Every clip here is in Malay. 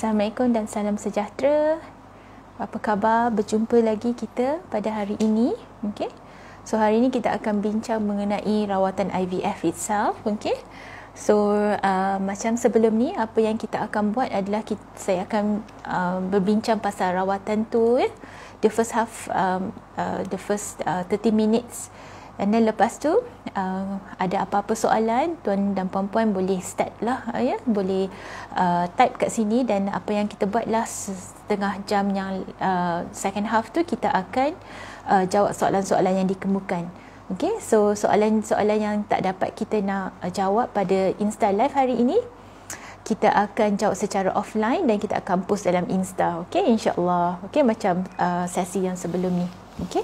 Assalamualaikum dan salam sejahtera. Apa khabar? Berjumpa lagi kita pada hari ini. Okay. So, hari ini kita akan bincang mengenai rawatan IVF itself. Okay. So, uh, macam sebelum ni, apa yang kita akan buat adalah kita, saya akan uh, berbincang pasal rawatan tu. Yeah? The first half, um, uh, the first uh, 30 minutes And then lepas tu uh, ada apa-apa soalan tuan dan puan-puan boleh start lah uh, ya boleh uh, type kat sini dan apa yang kita buat lah setengah jam yang uh, second half tu kita akan uh, jawab soalan-soalan yang dikemukan. Okay, so soalan-soalan yang tak dapat kita nak uh, jawab pada Insta Live hari ini kita akan jawab secara offline dan kita akan post dalam Insta. Okay, insyaAllah. Okay, macam uh, sesi yang sebelum ni. Okay.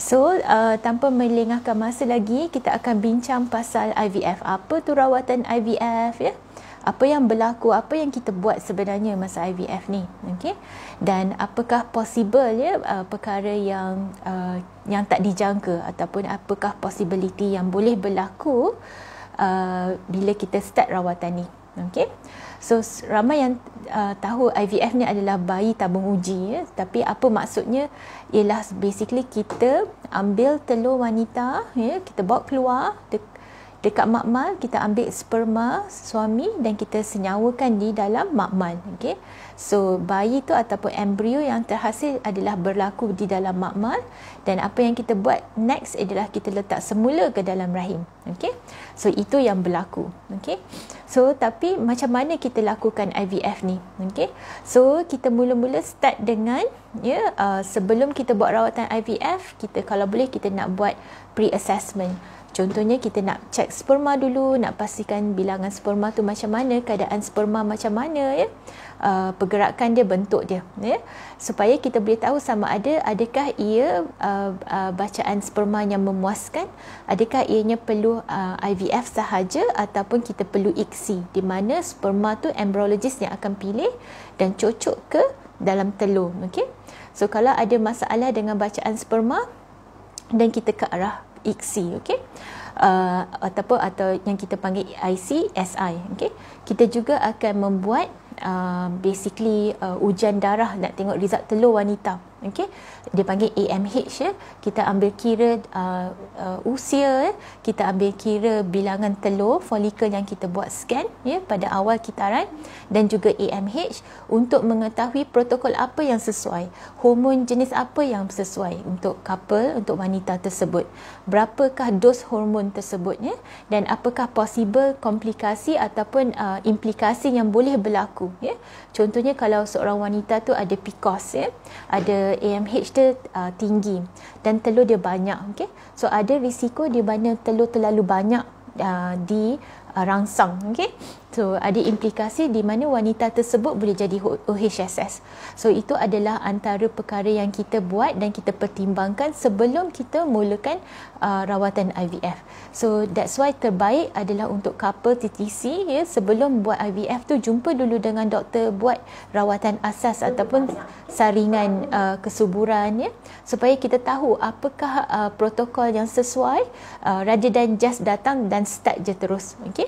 So, uh, tanpa melengahkan masa lagi, kita akan bincang pasal IVF. Apa tu rawatan IVF ya? Apa yang berlaku, apa yang kita buat sebenarnya masa IVF ni, okay Dan apakah possible ya uh, perkara yang uh, yang tak dijangka ataupun apakah possibility yang boleh berlaku uh, bila kita start rawatan ni, okay So ramai yang uh, tahu IVF ni adalah bayi tabung uji ya, tapi apa maksudnya ialah basically kita ambil telur wanita ya kita bawa keluar de- dekat makmal kita ambil sperma suami dan kita senyawakan di dalam makmal okey So bayi tu ataupun embrio yang terhasil adalah berlaku di dalam makmal dan apa yang kita buat next adalah kita letak semula ke dalam rahim. okay? So itu yang berlaku. okay? So tapi macam mana kita lakukan IVF ni? okay? So kita mula-mula start dengan ya yeah, uh, sebelum kita buat rawatan IVF, kita kalau boleh kita nak buat pre-assessment. Contohnya kita nak check sperma dulu, nak pastikan bilangan sperma tu macam mana, keadaan sperma macam mana ya uh, pergerakan dia bentuk dia ya supaya kita boleh tahu sama ada adakah ia uh, uh, bacaan sperma yang memuaskan adakah ianya perlu uh, IVF sahaja ataupun kita perlu ICSI di mana sperma tu embryologist yang akan pilih dan cocok ke dalam telur Okay, so kalau ada masalah dengan bacaan sperma dan kita ke arah ICSI okey Uh, atau apa atau yang kita panggil ICSI okey kita juga akan membuat Uh, basically uh, ujian darah nak tengok result telur wanita okey dia panggil AMH ya kita ambil kira uh, uh, usia ya. kita ambil kira bilangan telur folikel yang kita buat scan ya pada awal kitaran dan juga AMH untuk mengetahui protokol apa yang sesuai hormon jenis apa yang sesuai untuk couple untuk wanita tersebut berapakah dos hormon tersebutnya dan apakah possible komplikasi ataupun uh, implikasi yang boleh berlaku ya contohnya kalau seorang wanita tu ada PCOS ya ada AMH dia uh, tinggi dan telur dia banyak okay? so ada risiko di mana telur terlalu banyak uh, di uh, rangsang okay? Betul, ada implikasi di mana wanita tersebut boleh jadi OHSS. So itu adalah antara perkara yang kita buat dan kita pertimbangkan sebelum kita mulakan uh, rawatan IVF. So that's why terbaik adalah untuk couple TTC ya sebelum buat IVF tu jumpa dulu dengan doktor buat rawatan asas ataupun saringan uh, kesuburan ya supaya kita tahu apakah uh, protokol yang sesuai uh, rather than just datang dan start je terus. Okay?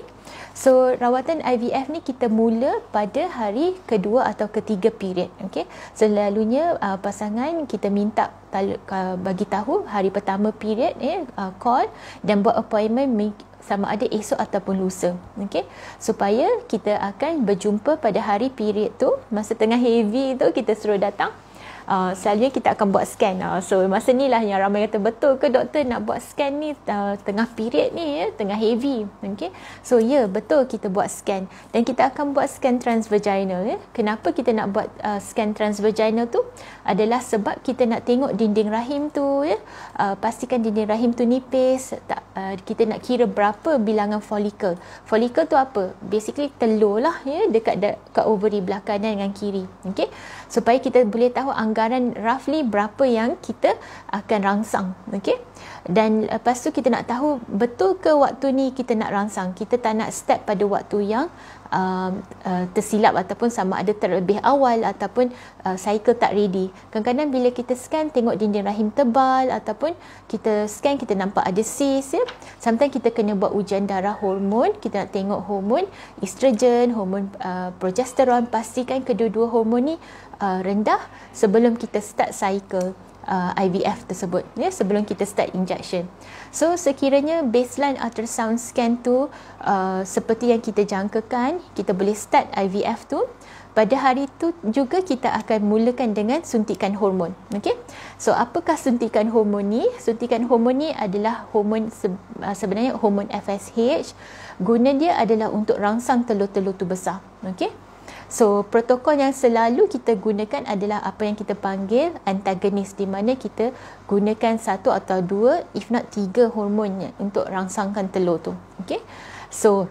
So rawatan IVF ni kita mula pada hari kedua atau ketiga period. okey? Selalunya uh, pasangan kita minta uh, bagi tahu hari pertama period eh, uh, call dan buat appointment make, sama ada esok ataupun lusa. Okay. Supaya kita akan berjumpa pada hari period tu. Masa tengah heavy tu kita suruh datang uh, selalunya kita akan buat scan uh. so masa ni lah yang ramai kata betul ke doktor nak buat scan ni uh, tengah period ni ya tengah heavy okay so ya yeah, betul kita buat scan dan kita akan buat scan transvaginal ya kenapa kita nak buat uh, scan transvaginal tu adalah sebab kita nak tengok dinding rahim tu ya uh, pastikan dinding rahim tu nipis tak uh, kita nak kira berapa bilangan folikel folikel tu apa basically telur lah ya dekat dekat ovary belah kanan dengan kiri okay supaya kita boleh tahu anggaran roughly berapa yang kita akan rangsang okey dan lepas tu kita nak tahu betul ke waktu ni kita nak rangsang kita tak nak step pada waktu yang uh, uh, tersilap ataupun sama ada terlebih awal ataupun uh, cycle tak ready kadang-kadang bila kita scan tengok dinding rahim tebal ataupun kita scan kita nampak ada cyst ya sometimes kita kena buat ujian darah hormon kita nak tengok hormon estrogen hormon uh, progesterone pastikan kedua-dua hormon ni uh, rendah sebelum kita start cycle uh, IVF tersebut ya sebelum kita start injection. So sekiranya baseline ultrasound scan tu uh, seperti yang kita jangkakan, kita boleh start IVF tu. Pada hari tu juga kita akan mulakan dengan suntikan hormon. Okey. So apakah suntikan hormon ni? Suntikan hormon ni adalah hormon uh, sebenarnya hormon FSH. Guna dia adalah untuk rangsang telur-telur tu besar. Okey. So protokol yang selalu kita gunakan adalah apa yang kita panggil antagonis di mana kita gunakan satu atau dua if not tiga hormonnya untuk rangsangkan telur tu. Okay. So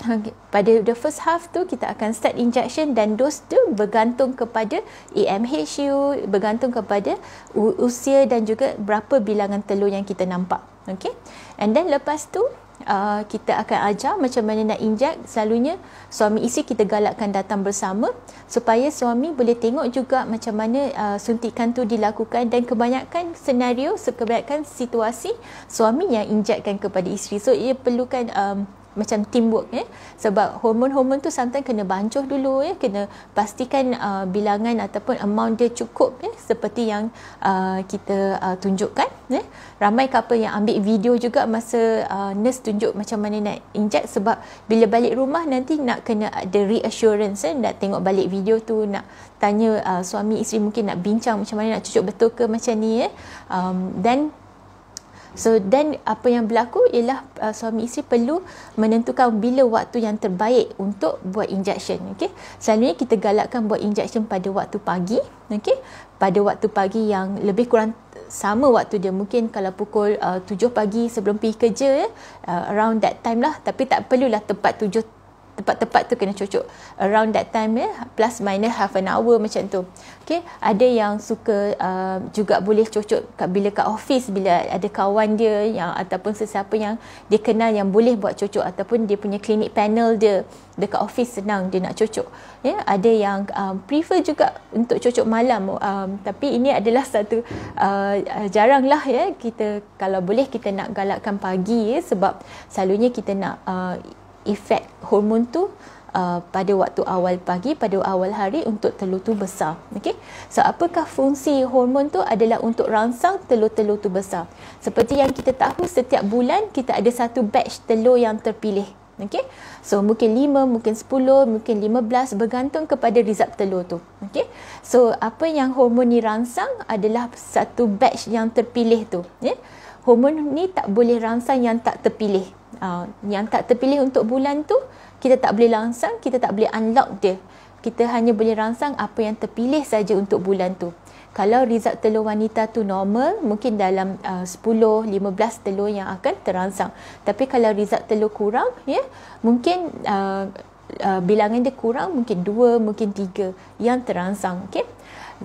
okay. pada the first half tu kita akan start injection dan dos tu bergantung kepada AMHU, bergantung kepada usia dan juga berapa bilangan telur yang kita nampak. Okay. And then lepas tu uh, kita akan ajar macam mana nak inject selalunya suami isteri kita galakkan datang bersama supaya suami boleh tengok juga macam mana uh, suntikan tu dilakukan dan kebanyakan senario kebanyakan situasi suami yang injectkan kepada isteri so ia perlukan um, macam teamwork ya sebab hormon-hormon tu sometimes kena bancuh dulu ya kena pastikan uh, bilangan ataupun amount dia cukup ya seperti yang uh, kita uh, tunjukkan ya ramai couple yang ambil video juga masa uh, nurse tunjuk macam mana nak inject sebab bila balik rumah nanti nak kena ada reassurance ya nak tengok balik video tu nak tanya uh, suami isteri mungkin nak bincang macam mana nak cucuk betul ke macam ni ya um, then So then apa yang berlaku ialah uh, suami isteri perlu menentukan bila waktu yang terbaik untuk buat injection. Okay. Selalunya kita galakkan buat injection pada waktu pagi. Okay. Pada waktu pagi yang lebih kurang sama waktu dia mungkin kalau pukul uh, 7 pagi sebelum pergi kerja uh, around that time lah tapi tak perlulah tepat 7 tempat-tempat tu kena cucuk around that time ya eh, plus minus half an hour macam tu okey ada yang suka uh, juga boleh cucuk kat bila kat office bila ada kawan dia yang ataupun sesiapa yang dia kenal yang boleh buat cucuk ataupun dia punya klinik panel dia dekat office senang dia nak cucuk ya yeah, ada yang um, prefer juga untuk cucuk malam um, tapi ini adalah satu uh, uh jaranglah ya yeah, kita kalau boleh kita nak galakkan pagi ya yeah, sebab selalunya kita nak uh, efek hormon tu uh, pada waktu awal pagi pada awal hari untuk telur tu besar okay? so apakah fungsi hormon tu adalah untuk rangsang telur-telur tu besar seperti yang kita tahu setiap bulan kita ada satu batch telur yang terpilih okay? so mungkin 5 mungkin 10 mungkin 15 bergantung kepada result telur tu okay? so apa yang hormon ni rangsang adalah satu batch yang terpilih tu ya hormon ni tak boleh rangsang yang tak terpilih Ah, yang tak terpilih untuk bulan tu kita tak boleh langsung kita tak boleh unlock dia kita hanya boleh rangsang apa yang terpilih saja untuk bulan tu kalau result telur wanita tu normal mungkin dalam uh, 10 15 telur yang akan terangsang tapi kalau result telur kurang ya yeah, mungkin uh, uh, bilangan dia kurang mungkin 2 mungkin 3 yang terangsang okey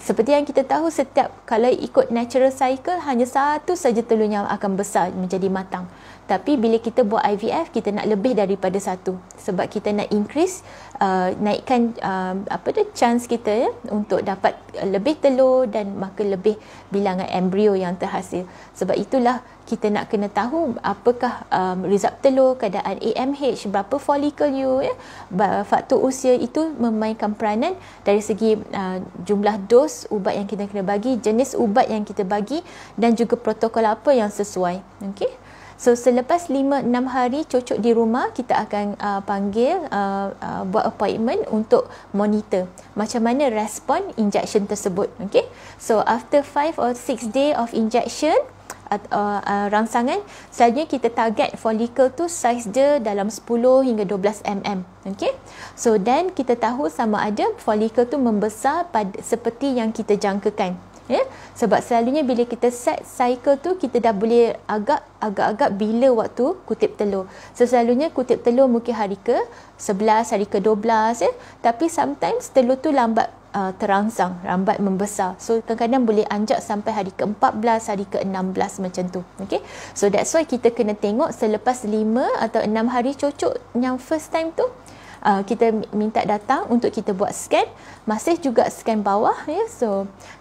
seperti yang kita tahu setiap kalau ikut natural cycle hanya satu saja telurnya akan besar menjadi matang tapi bila kita buat IVF kita nak lebih daripada satu sebab kita nak increase uh, naikkan uh, apa tu chance kita ya untuk dapat uh, lebih telur dan maka lebih bilangan embrio yang terhasil sebab itulah kita nak kena tahu apakah um, result telur keadaan AMH berapa follicle you ya faktor usia itu memainkan peranan dari segi uh, jumlah dos ubat yang kita kena bagi jenis ubat yang kita bagi dan juga protokol apa yang sesuai Okay. So selepas 5 6 hari cocok di rumah, kita akan uh, panggil uh, uh, buat appointment untuk monitor macam mana respon injection tersebut, Okay. So after 5 or 6 day of injection at uh, uh, rangsangan selalunya kita target follicle tu size dia dalam 10 hingga 12 mm Okay. so then kita tahu sama ada follicle tu membesar pada seperti yang kita jangkakan ya yeah? sebab selalunya bila kita set cycle tu kita dah boleh agak agak-agak bila waktu kutip telur so selalunya kutip telur mungkin hari ke 11 hari ke 12 ya tapi sometimes telur tu lambat Uh, terangsang, lambat membesar. So kadang-kadang boleh anjak sampai hari ke-14, hari ke-16 macam tu. Okay? So that's why kita kena tengok selepas 5 atau 6 hari cocok yang first time tu, uh, kita minta datang untuk kita buat scan masih juga scan bawah ya yeah. so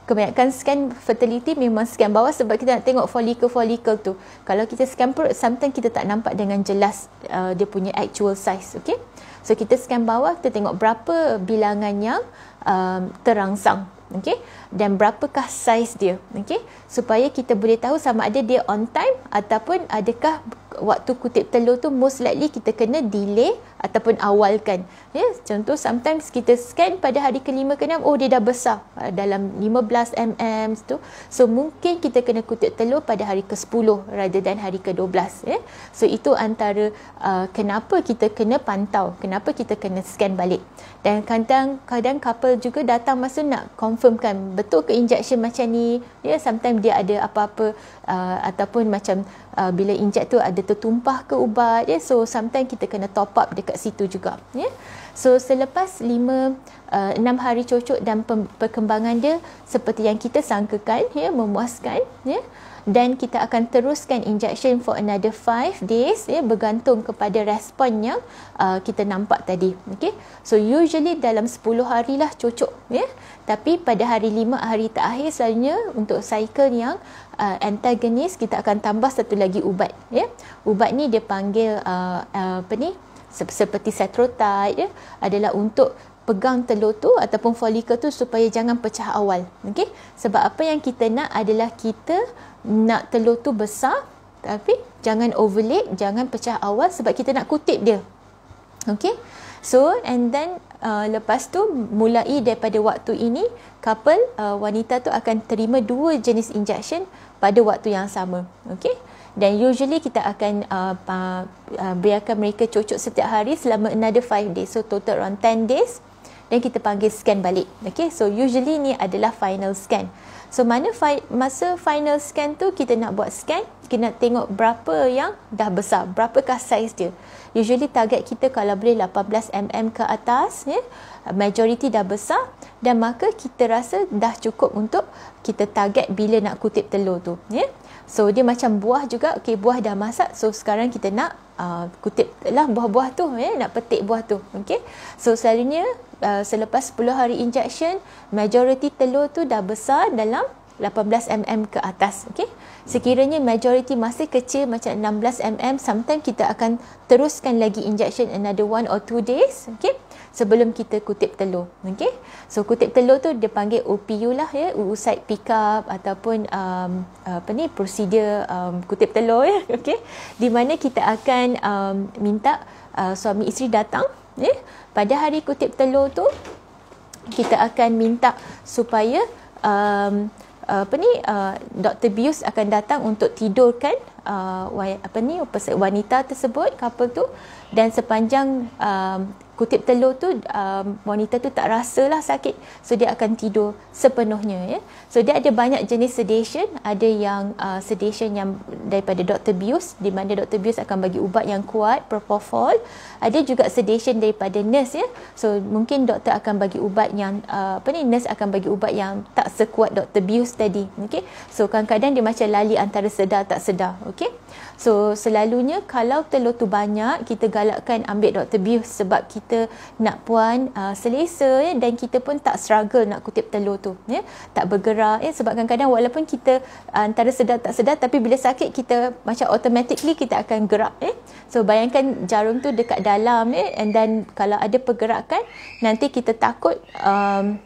kebanyakan scan fertility memang scan bawah sebab kita nak tengok follicle follicle tu kalau kita scan perut sometimes kita tak nampak dengan jelas uh, dia punya actual size okey so kita scan bawah kita tengok berapa bilangan yang um, terangsang okey dan berapakah saiz dia okay? supaya kita boleh tahu sama ada dia on time ataupun adakah waktu kutip telur tu most likely kita kena delay ataupun awalkan ya yeah? contoh sometimes kita scan pada hari kelima ke enam oh dia dah besar ah, dalam 15 mm tu so mungkin kita kena kutip telur pada hari ke-10 rather than hari ke-12 ya yeah? so itu antara uh, kenapa kita kena pantau kenapa kita kena scan balik dan kadang-kadang couple juga datang masa nak confirmkan betul ke injection macam ni ya yeah, sometimes dia ada apa-apa uh, ataupun macam uh, bila injek tu ada tertumpah ke ubat ya yeah? so sometimes kita kena top up dekat situ juga ya yeah? so selepas 5 uh, hari cocok dan pem- perkembangan dia seperti yang kita sangkakan ya yeah? memuaskan ya yeah? dan kita akan teruskan injection for another 5 days ya bergantung kepada respon yang uh, kita nampak tadi okey so usually dalam 10 lah cocok ya tapi pada hari lima hari terakhir selalunya untuk cycle yang uh, antagonis kita akan tambah satu lagi ubat ya ubat ni dia panggil uh, uh, apa ni seperti cetrotide ya adalah untuk pegang telur tu ataupun folikel tu supaya jangan pecah awal Okay? sebab apa yang kita nak adalah kita nak telur tu besar tapi jangan overlap jangan pecah awal sebab kita nak kutip dia Okay? So and then uh, lepas tu mulai daripada waktu ini couple uh, wanita tu akan terima dua jenis injection pada waktu yang sama. Okay. Dan usually kita akan uh, uh, biarkan mereka cocok setiap hari selama another five days. So total around ten days. Dan kita panggil scan balik. Okay. So usually ni adalah final scan. So mana fi- masa final scan tu kita nak buat scan, kita nak tengok berapa yang dah besar, berapakah size dia. Usually target kita kalau boleh 18mm ke atas, ya, majority dah besar dan maka kita rasa dah cukup untuk kita target bila nak kutip telur tu. Ya. So dia macam buah juga, okay, buah dah masak, so sekarang kita nak Uh, kutip lah buah-buah tu ya, nak petik buah tu okay? so selalunya Uh, selepas 10 hari injection majority telur tu dah besar dalam 18 mm ke atas okey sekiranya majority masih kecil macam 16 mm sometimes kita akan teruskan lagi injection another one or two days okey sebelum kita kutip telur okey so kutip telur tu dia panggil OPU lah ya oocyte pick up ataupun um, apa ni prosedur um, kutip telur ya okey di mana kita akan um, minta uh, suami isteri datang eh pada hari kutip telur tu kita akan minta supaya um, apa ni uh, Dr Bius akan datang untuk tidurkan uh, apa ni wanita tersebut couple tu dan sepanjang um, kutip telur tu um, wanita tu tak rasalah sakit so dia akan tidur sepenuhnya ya so dia ada banyak jenis sedation ada yang uh, sedation yang daripada Dr Bius di mana Dr Bius akan bagi ubat yang kuat propofol ada juga sedation daripada nurse ya so mungkin doktor akan bagi ubat yang uh, apa ni nurse akan bagi ubat yang tak sekuat Dr Bius tadi okay? so kadang-kadang dia macam lali antara sedar tak sedar okay? So selalunya kalau telur tu banyak kita galakkan ambil Dr. Biu sebab kita nak puan uh, selesa ya dan kita pun tak struggle nak kutip telur tu ya tak bergerak ya sebab kadang-kadang walaupun kita uh, antara sedar tak sedar tapi bila sakit kita macam automatically kita akan gerak ya. So bayangkan jarum tu dekat dalam ya and then kalau ada pergerakan nanti kita takut um,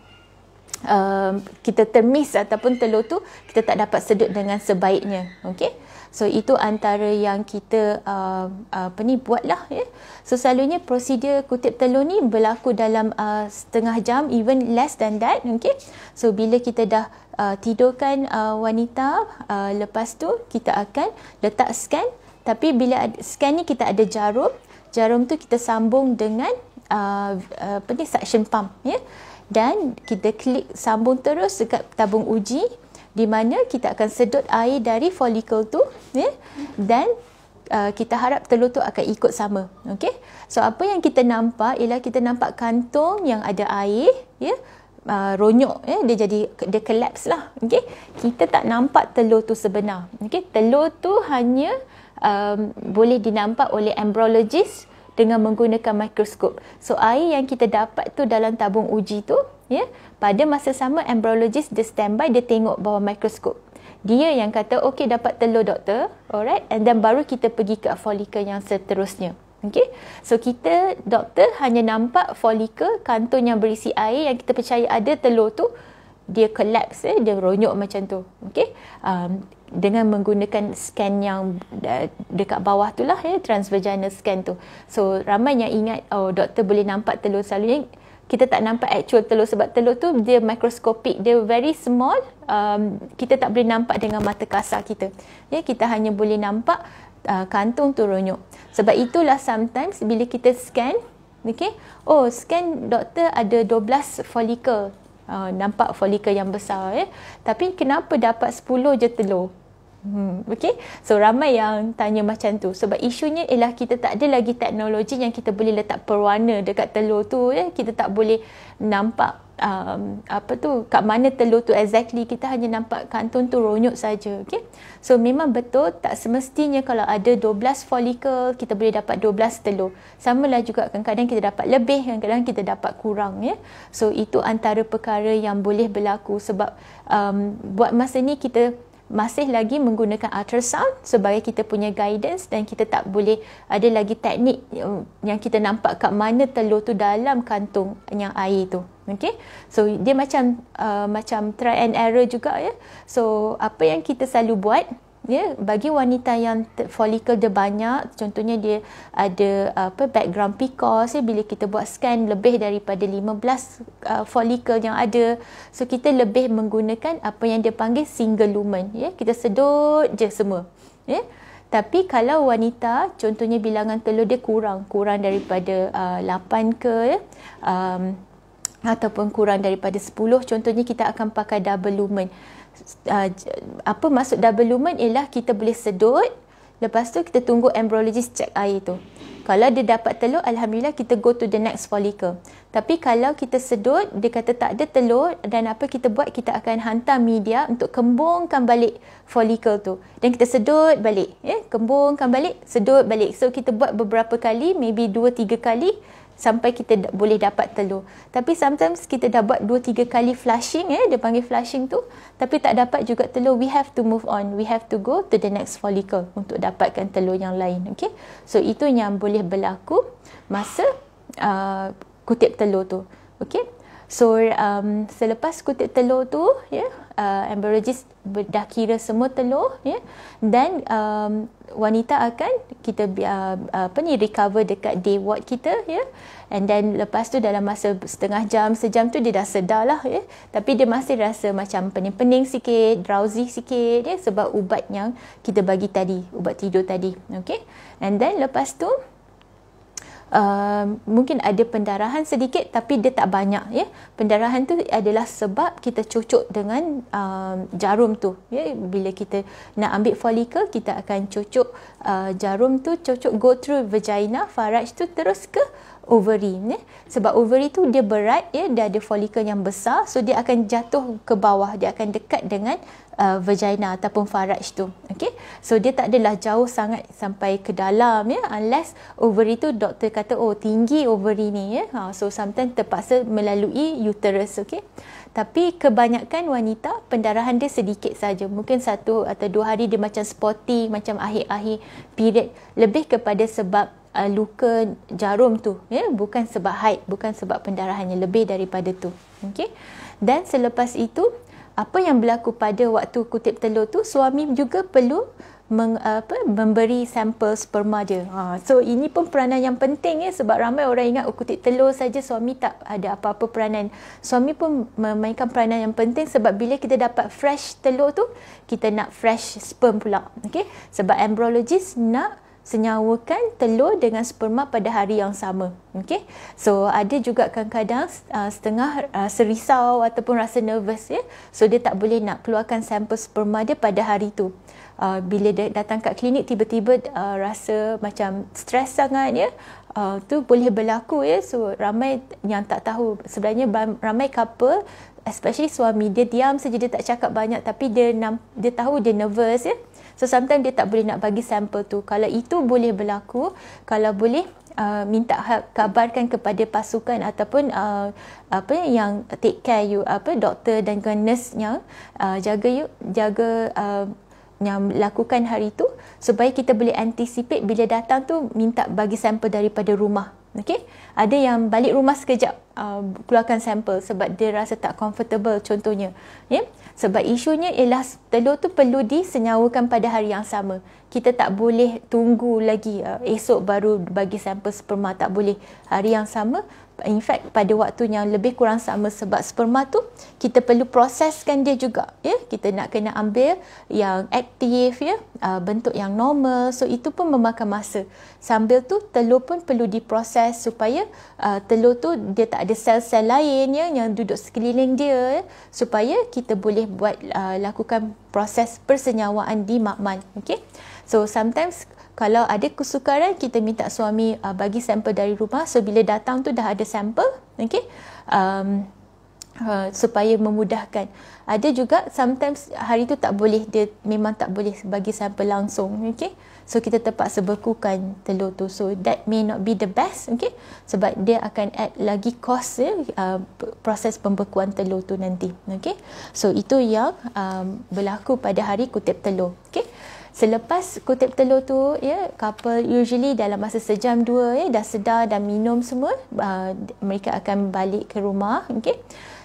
Um, kita termis ataupun telur tu kita tak dapat sedut dengan sebaiknya okay? So itu antara yang kita uh, uh apa ni buatlah ya. Yeah. So selalunya prosedur kutip telur ni berlaku dalam uh, setengah jam even less than that okey. So bila kita dah uh, tidurkan uh, wanita uh, lepas tu kita akan letak scan tapi bila ada, scan ni kita ada jarum, jarum tu kita sambung dengan uh, apa ni suction pump ya. Yeah. Dan kita klik sambung terus dekat tabung uji di mana kita akan sedut air dari folikel tu ya dan Uh, kita harap telur tu akan ikut sama okay? so apa yang kita nampak ialah kita nampak kantung yang ada air ya yeah? uh, ronyok yeah? dia jadi dia collapse lah okay? kita tak nampak telur tu sebenar okay? telur tu hanya um, boleh dinampak oleh embryologist dengan menggunakan mikroskop. So air yang kita dapat tu dalam tabung uji tu, ya, yeah, pada masa sama embryologist dia standby dia tengok bawah mikroskop. Dia yang kata okey dapat telur doktor. Alright and then baru kita pergi ke folikel yang seterusnya. Okey. So kita doktor hanya nampak folikel kantung yang berisi air yang kita percaya ada telur tu dia collapse eh, dia ronyok macam tu. Okey. Um, dengan menggunakan scan yang eh, dekat bawah tu lah ya transvaginal scan tu so ramai yang ingat oh doktor boleh nampak telur selalunya kita tak nampak actual telur sebab telur tu dia mikroskopik, dia very small um, kita tak boleh nampak dengan mata kasar kita ya kita hanya boleh nampak uh, kantung tu ronyok sebab itulah sometimes bila kita scan okay oh scan doktor ada 12 follicle Uh, nampak folikel yang besar eh tapi kenapa dapat 10 je telur Hmm, okay, so ramai yang tanya macam tu sebab isunya ialah kita tak ada lagi teknologi yang kita boleh letak perwarna dekat telur tu ya. kita tak boleh nampak um, apa tu kat mana telur tu exactly kita hanya nampak kantun tu ronyok saja okay? so memang betul tak semestinya kalau ada 12 folikel kita boleh dapat 12 telur Sama lah juga kadang-kadang kita dapat lebih kadang-kadang kita dapat kurang ya so itu antara perkara yang boleh berlaku sebab um, buat masa ni kita masih lagi menggunakan ultrasound sebagai kita punya guidance dan kita tak boleh ada lagi teknik um, yang kita nampak kat mana telur tu dalam kantung yang air tu okey so dia macam uh, macam try and error juga ya yeah? so apa yang kita selalu buat ya bagi wanita yang folikel dia banyak contohnya dia ada apa background PCOS ya bila kita buat scan lebih daripada 15 uh, folikel yang ada so kita lebih menggunakan apa yang dia panggil single lumen ya kita sedut je semua ya tapi kalau wanita contohnya bilangan telur dia kurang kurang daripada uh, 8 ke ya um, ataupun kurang daripada 10 contohnya kita akan pakai double lumen Ah, apa masuk double lumen ialah kita boleh sedut lepas tu kita tunggu embryologist check air tu kalau dia dapat telur alhamdulillah kita go to the next follicle tapi kalau kita sedut dia kata tak ada telur dan apa kita buat kita akan hantar media untuk kembungkan balik follicle tu dan kita sedut balik ya eh? kembungkan balik sedut balik so kita buat beberapa kali maybe 2 3 kali sampai kita d- boleh dapat telur. Tapi sometimes kita dah buat 2 3 kali flushing eh, dia panggil flushing tu, tapi tak dapat juga telur, we have to move on. We have to go to the next follicle untuk dapatkan telur yang lain, okey. So itu yang boleh berlaku masa uh, kutip telur tu. Okey. So um selepas kutip telur tu, ya, yeah, uh, embryologis dah kira semua telur ya dan um, wanita akan kita uh, apa ni recover dekat day ward kita ya and then lepas tu dalam masa setengah jam sejam tu dia dah sedar lah ya tapi dia masih rasa macam pening-pening sikit drowsy sikit ya sebab ubat yang kita bagi tadi ubat tidur tadi okey and then lepas tu uh, mungkin ada pendarahan sedikit tapi dia tak banyak ya pendarahan tu adalah sebab kita cucuk dengan uh, jarum tu ya bila kita nak ambil folikel kita akan cucuk uh, jarum tu cucuk go through vagina faraj tu terus ke ovary ya sebab ovary tu dia berat ya dia ada folikel yang besar so dia akan jatuh ke bawah dia akan dekat dengan uh, vagina ataupun faraj tu okay, so dia tak adalah jauh sangat sampai ke dalam ya unless ovary tu doktor kata oh tinggi ovary ni ya ha, so sometimes terpaksa melalui uterus okay, tapi kebanyakan wanita pendarahan dia sedikit saja mungkin satu atau dua hari dia macam sporty, macam akhir-akhir period lebih kepada sebab uh, luka jarum tu ya bukan sebab haid bukan sebab pendarahannya lebih daripada tu okay, dan selepas itu apa yang berlaku pada waktu kutip telur tu suami juga perlu meng, apa, memberi sampel sperma dia. Ha, so ini pun peranan yang penting ya sebab ramai orang ingat oh, kutip telur saja suami tak ada apa-apa peranan. Suami pun memainkan peranan yang penting sebab bila kita dapat fresh telur tu kita nak fresh sperm pula. Okey. Sebab embryologist nak senyawakan telur dengan sperma pada hari yang sama. Okay? So ada juga kadang-kadang uh, setengah uh, serisau ataupun rasa nervous ya. So dia tak boleh nak keluarkan sampel sperma dia pada hari tu. Uh, bila dia datang kat klinik tiba-tiba uh, rasa macam stres sangat ya. Uh, tu boleh berlaku ya. So ramai yang tak tahu sebenarnya ramai couple especially suami dia diam saja dia tak cakap banyak tapi dia dia tahu dia nervous ya. So sometimes dia tak boleh nak bagi sampel tu. Kalau itu boleh berlaku, kalau boleh uh, minta ha, kabarkan kepada pasukan ataupun uh, apa yang take care you apa doktor dan nurse-nya uh, jaga you jaga uh, yang lakukan hari itu supaya kita boleh anticipate bila datang tu minta bagi sampel daripada rumah Okay? Ada yang balik rumah sekejap uh, keluarkan sampel sebab dia rasa tak comfortable contohnya. Okay? Ya? Sebab isunya ialah telur tu perlu disenyawakan pada hari yang sama. Kita tak boleh tunggu lagi uh, esok baru bagi sampel sperma. Tak boleh hari yang sama in fact pada waktu yang lebih kurang sama sebab sperma tu kita perlu proseskan dia juga ya kita nak kena ambil yang aktif ya uh, bentuk yang normal so itu pun memakan masa sambil tu telur pun perlu diproses supaya uh, telur tu dia tak ada sel-sel lain ya yang duduk sekeliling dia yeah? supaya kita boleh buat uh, lakukan proses persenyawaan di makmal okay So sometimes kalau ada kesukaran kita minta suami uh, bagi sampel dari rumah so bila datang tu dah ada sampel okey um uh, supaya memudahkan ada juga sometimes hari tu tak boleh dia memang tak boleh bagi sampel langsung okey so kita terpaksa bekukan telur tu so that may not be the best okey sebab dia akan add lagi cost ya, uh, proses pembekuan telur tu nanti okey so itu yang um, berlaku pada hari kutip telur okey selepas kutip telur tu ya couple usually dalam masa sejam dua ya dah sedar dan minum semua uh, mereka akan balik ke rumah okay.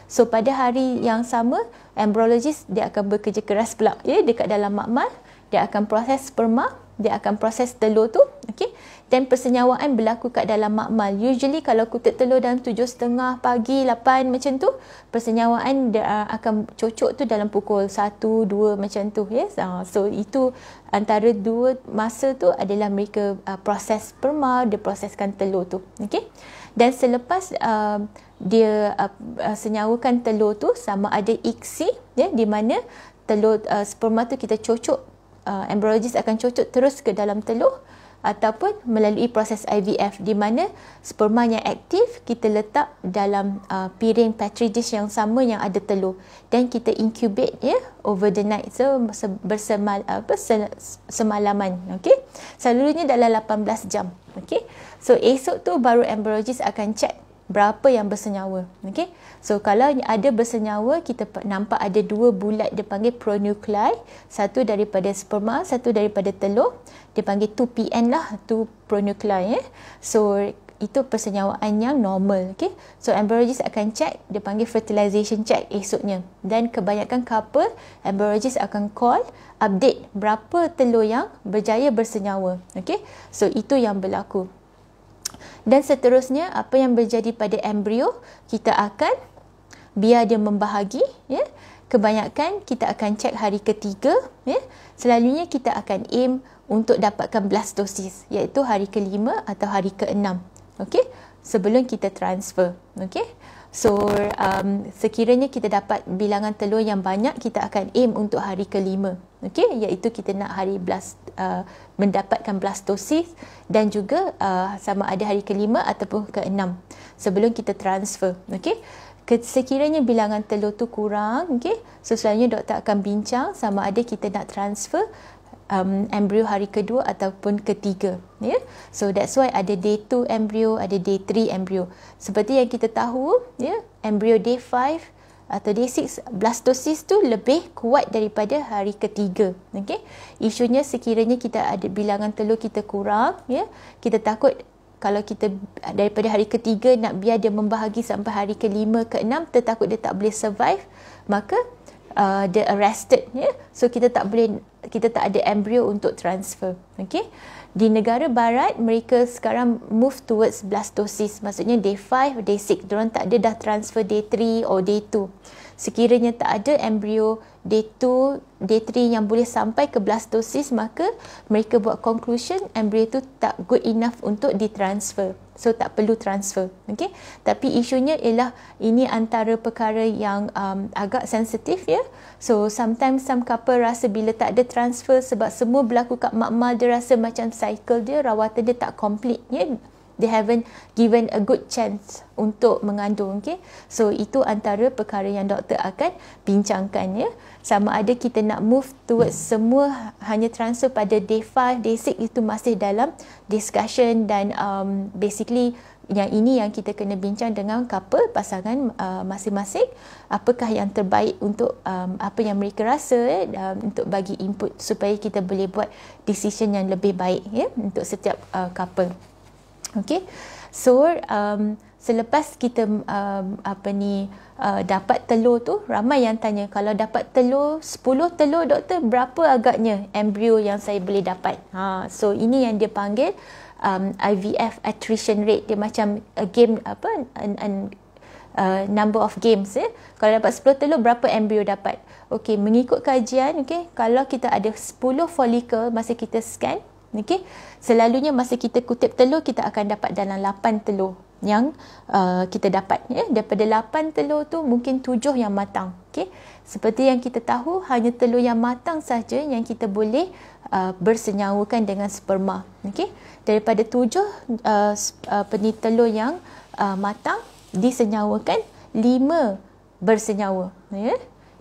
so pada hari yang sama embryologist dia akan bekerja keras pula ya dekat dalam makmal dia akan proses sperma dia akan proses telur tu okay dan persenyawaan berlaku kat dalam makmal. Usually kalau kutut telur dalam tujuh setengah pagi, lapan macam tu, persenyawaan uh, akan cocok tu dalam pukul satu dua macam tu. Yes? Uh, so itu antara dua masa tu adalah mereka uh, proses sperma, dia proseskan telur tu. Okay? Dan selepas uh, dia uh, senyawakan telur tu sama ada ICSI yeah, di mana telur uh, sperma tu kita cocok uh, embryologist akan cocok terus ke dalam telur ataupun melalui proses IVF di mana sperma yang aktif kita letak dalam uh, piring petri dish yang sama yang ada telur dan kita incubate ya over the night so bersemal apa uh, semalaman okey selalunya dalam 18 jam okey so esok tu baru embryologist akan check berapa yang bersenyawa okay? so kalau ada bersenyawa kita nampak ada dua bulat dia panggil pronuclei satu daripada sperma satu daripada telur dia panggil 2pn lah 2 pronuclei eh so itu persenyawaan yang normal okay? so embryologist akan check dia panggil fertilization check esoknya dan kebanyakan couple embryologist akan call update berapa telur yang berjaya bersenyawa okay? so itu yang berlaku dan seterusnya apa yang berjadi pada embrio kita akan biar dia membahagi ya kebanyakan kita akan cek hari ketiga ya selalunya kita akan aim untuk dapatkan blastosis iaitu hari kelima atau hari keenam okey sebelum kita transfer okey So um, sekiranya kita dapat bilangan telur yang banyak kita akan aim untuk hari kelima. Okey iaitu kita nak hari blast uh, mendapatkan blastosis dan juga uh, sama ada hari kelima ataupun keenam sebelum kita transfer. Okey. Sekiranya bilangan telur tu kurang okey so selalunya doktor akan bincang sama ada kita nak transfer um, embryo hari kedua ataupun ketiga. Yeah? So that's why ada day 2 embryo, ada day 3 embryo. Seperti yang kita tahu, yeah, Embrio day 5 atau day 6, blastosis tu lebih kuat daripada hari ketiga. Okay? Isunya sekiranya kita ada bilangan telur kita kurang, yeah, kita takut kalau kita daripada hari ketiga nak biar dia membahagi sampai hari kelima, ke enam, tertakut dia tak boleh survive, maka uh, dia arrested. Yeah? So kita tak boleh kita tak ada embryo untuk transfer. okey? Di negara barat, mereka sekarang move towards blastosis. Maksudnya day 5, day 6. Mereka tak ada dah transfer day 3 or day 2. Sekiranya tak ada embryo day 2, day 3 yang boleh sampai ke belas maka mereka buat conclusion embryo tu tak good enough untuk ditransfer. So tak perlu transfer. Okay? Tapi isunya ialah ini antara perkara yang um, agak sensitif ya. So sometimes some couple rasa bila tak ada transfer sebab semua berlaku kat makmal dia rasa macam cycle dia rawatan dia tak complete ya. Yeah? they haven't given a good chance untuk mengandung okay so itu antara perkara yang doktor akan bincangkan ya sama ada kita nak move towards hmm. semua hanya transfer pada day 5 day 6 itu masih dalam discussion dan um, basically yang ini yang kita kena bincang dengan couple pasangan uh, masing-masing apakah yang terbaik untuk um, apa yang mereka rasa ya, um, untuk bagi input supaya kita boleh buat decision yang lebih baik ya untuk setiap uh, couple Okay, so um, selepas kita um, apa ni uh, dapat telur tu, ramai yang tanya kalau dapat telur 10 telur doktor berapa agaknya embrio yang saya boleh dapat? Ha, so ini yang dia panggil um, IVF attrition rate dia macam a game apa an, an, uh, number of games Eh? Kalau dapat 10 telur berapa embrio dapat? Okay, mengikut kajian okay, kalau kita ada 10 folikel masa kita scan, okay selalunya masa kita kutip telur kita akan dapat dalam 8 telur yang uh, kita dapat ya daripada 8 telur tu mungkin 7 yang matang okey seperti yang kita tahu hanya telur yang matang saja yang kita boleh uh, bersenyawakan dengan sperma okey daripada 7 uh, uh, peni telur yang uh, matang disenyawakan 5 bersenyawa ya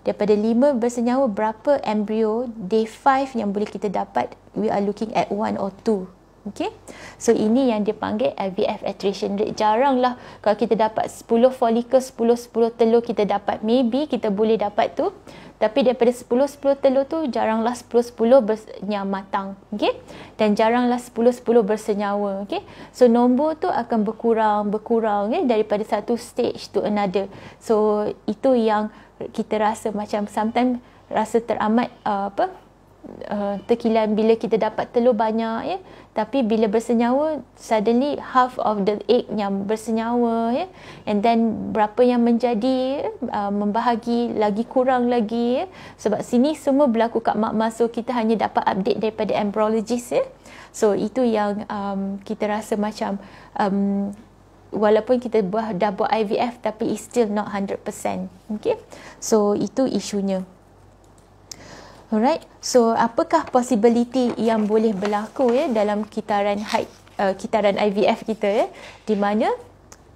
daripada 5 bersenyawa berapa embrio day 5 yang boleh kita dapat we are looking at 1 or 2 Okay. So ini yang dia panggil IVF attrition rate. jarang lah. kalau kita dapat 10 folikel, 10-10 telur kita dapat. Maybe kita boleh dapat tu. Tapi daripada 10-10 telur tu, jaranglah 10-10 bersenyawa matang. Okay. Dan jarang lah 10-10 bersenyawa. Okay. So nombor tu akan berkurang, berkurang okay? Eh, daripada satu stage to another. So itu yang kita rasa macam sometimes rasa teramat uh, apa uh, terkilan bila kita dapat telur banyak ya tapi bila bersenyawa suddenly half of the egg yang bersenyawa ya and then berapa yang menjadi ya? uh, membahagi lagi kurang lagi ya sebab sini semua berlaku kat makmah so kita hanya dapat update daripada embryologist ya so itu yang um, kita rasa macam um, walaupun kita dah buat IVF tapi it's still not 100%. Okay? So, itu isunya. Alright? So, apakah possibility yang boleh berlaku ya dalam kitaran haid, uh, kitaran IVF kita ya? Di mana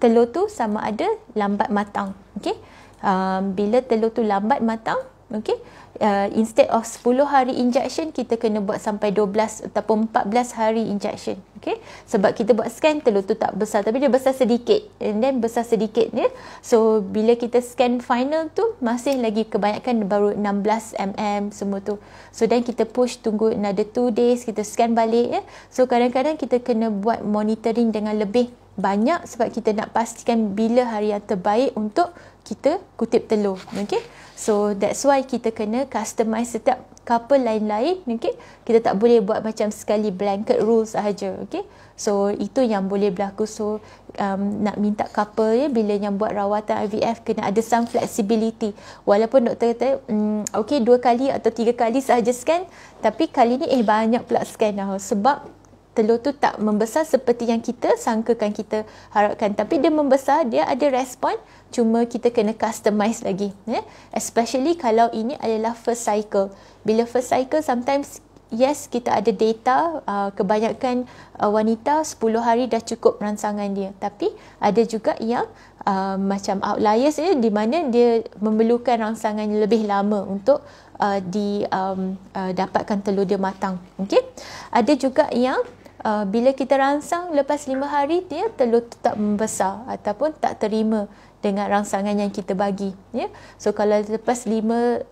telur tu sama ada lambat matang. Okay? Um, bila telur tu lambat matang, okay? uh, instead of 10 hari injection kita kena buat sampai 12 ataupun 14 hari injection okey sebab kita buat scan telur tu tak besar tapi dia besar sedikit and then besar sedikit ni, yeah? so bila kita scan final tu masih lagi kebanyakan baru 16 mm semua tu so then kita push tunggu another 2 days kita scan balik ya yeah? so kadang-kadang kita kena buat monitoring dengan lebih banyak sebab kita nak pastikan bila hari yang terbaik untuk kita kutip telur okay? so that's why kita kena customize setiap couple lain-lain okay? kita tak boleh buat macam sekali blanket rule sahaja okay? so itu yang boleh berlaku so um, nak minta couple ya bila yang buat rawatan IVF kena ada some flexibility walaupun doktor kata mm, okey dua kali atau tiga kali sahaja scan tapi kali ni eh banyak pula scan dah sebab telur tu tak membesar seperti yang kita sangkakan kita harapkan tapi dia membesar dia ada respon cuma kita kena customize lagi eh? especially kalau ini adalah first cycle bila first cycle sometimes yes kita ada data uh, kebanyakan uh, wanita 10 hari dah cukup rangsangan dia tapi ada juga yang uh, macam outliers eh, di mana dia memerlukan rangsangan lebih lama untuk uh, di um, uh, dapatkan telur dia matang okey ada juga yang Uh, bila kita rangsang lepas lima hari dia telur tetap membesar ataupun tak terima dengan rangsangan yang kita bagi ya so kalau lepas 5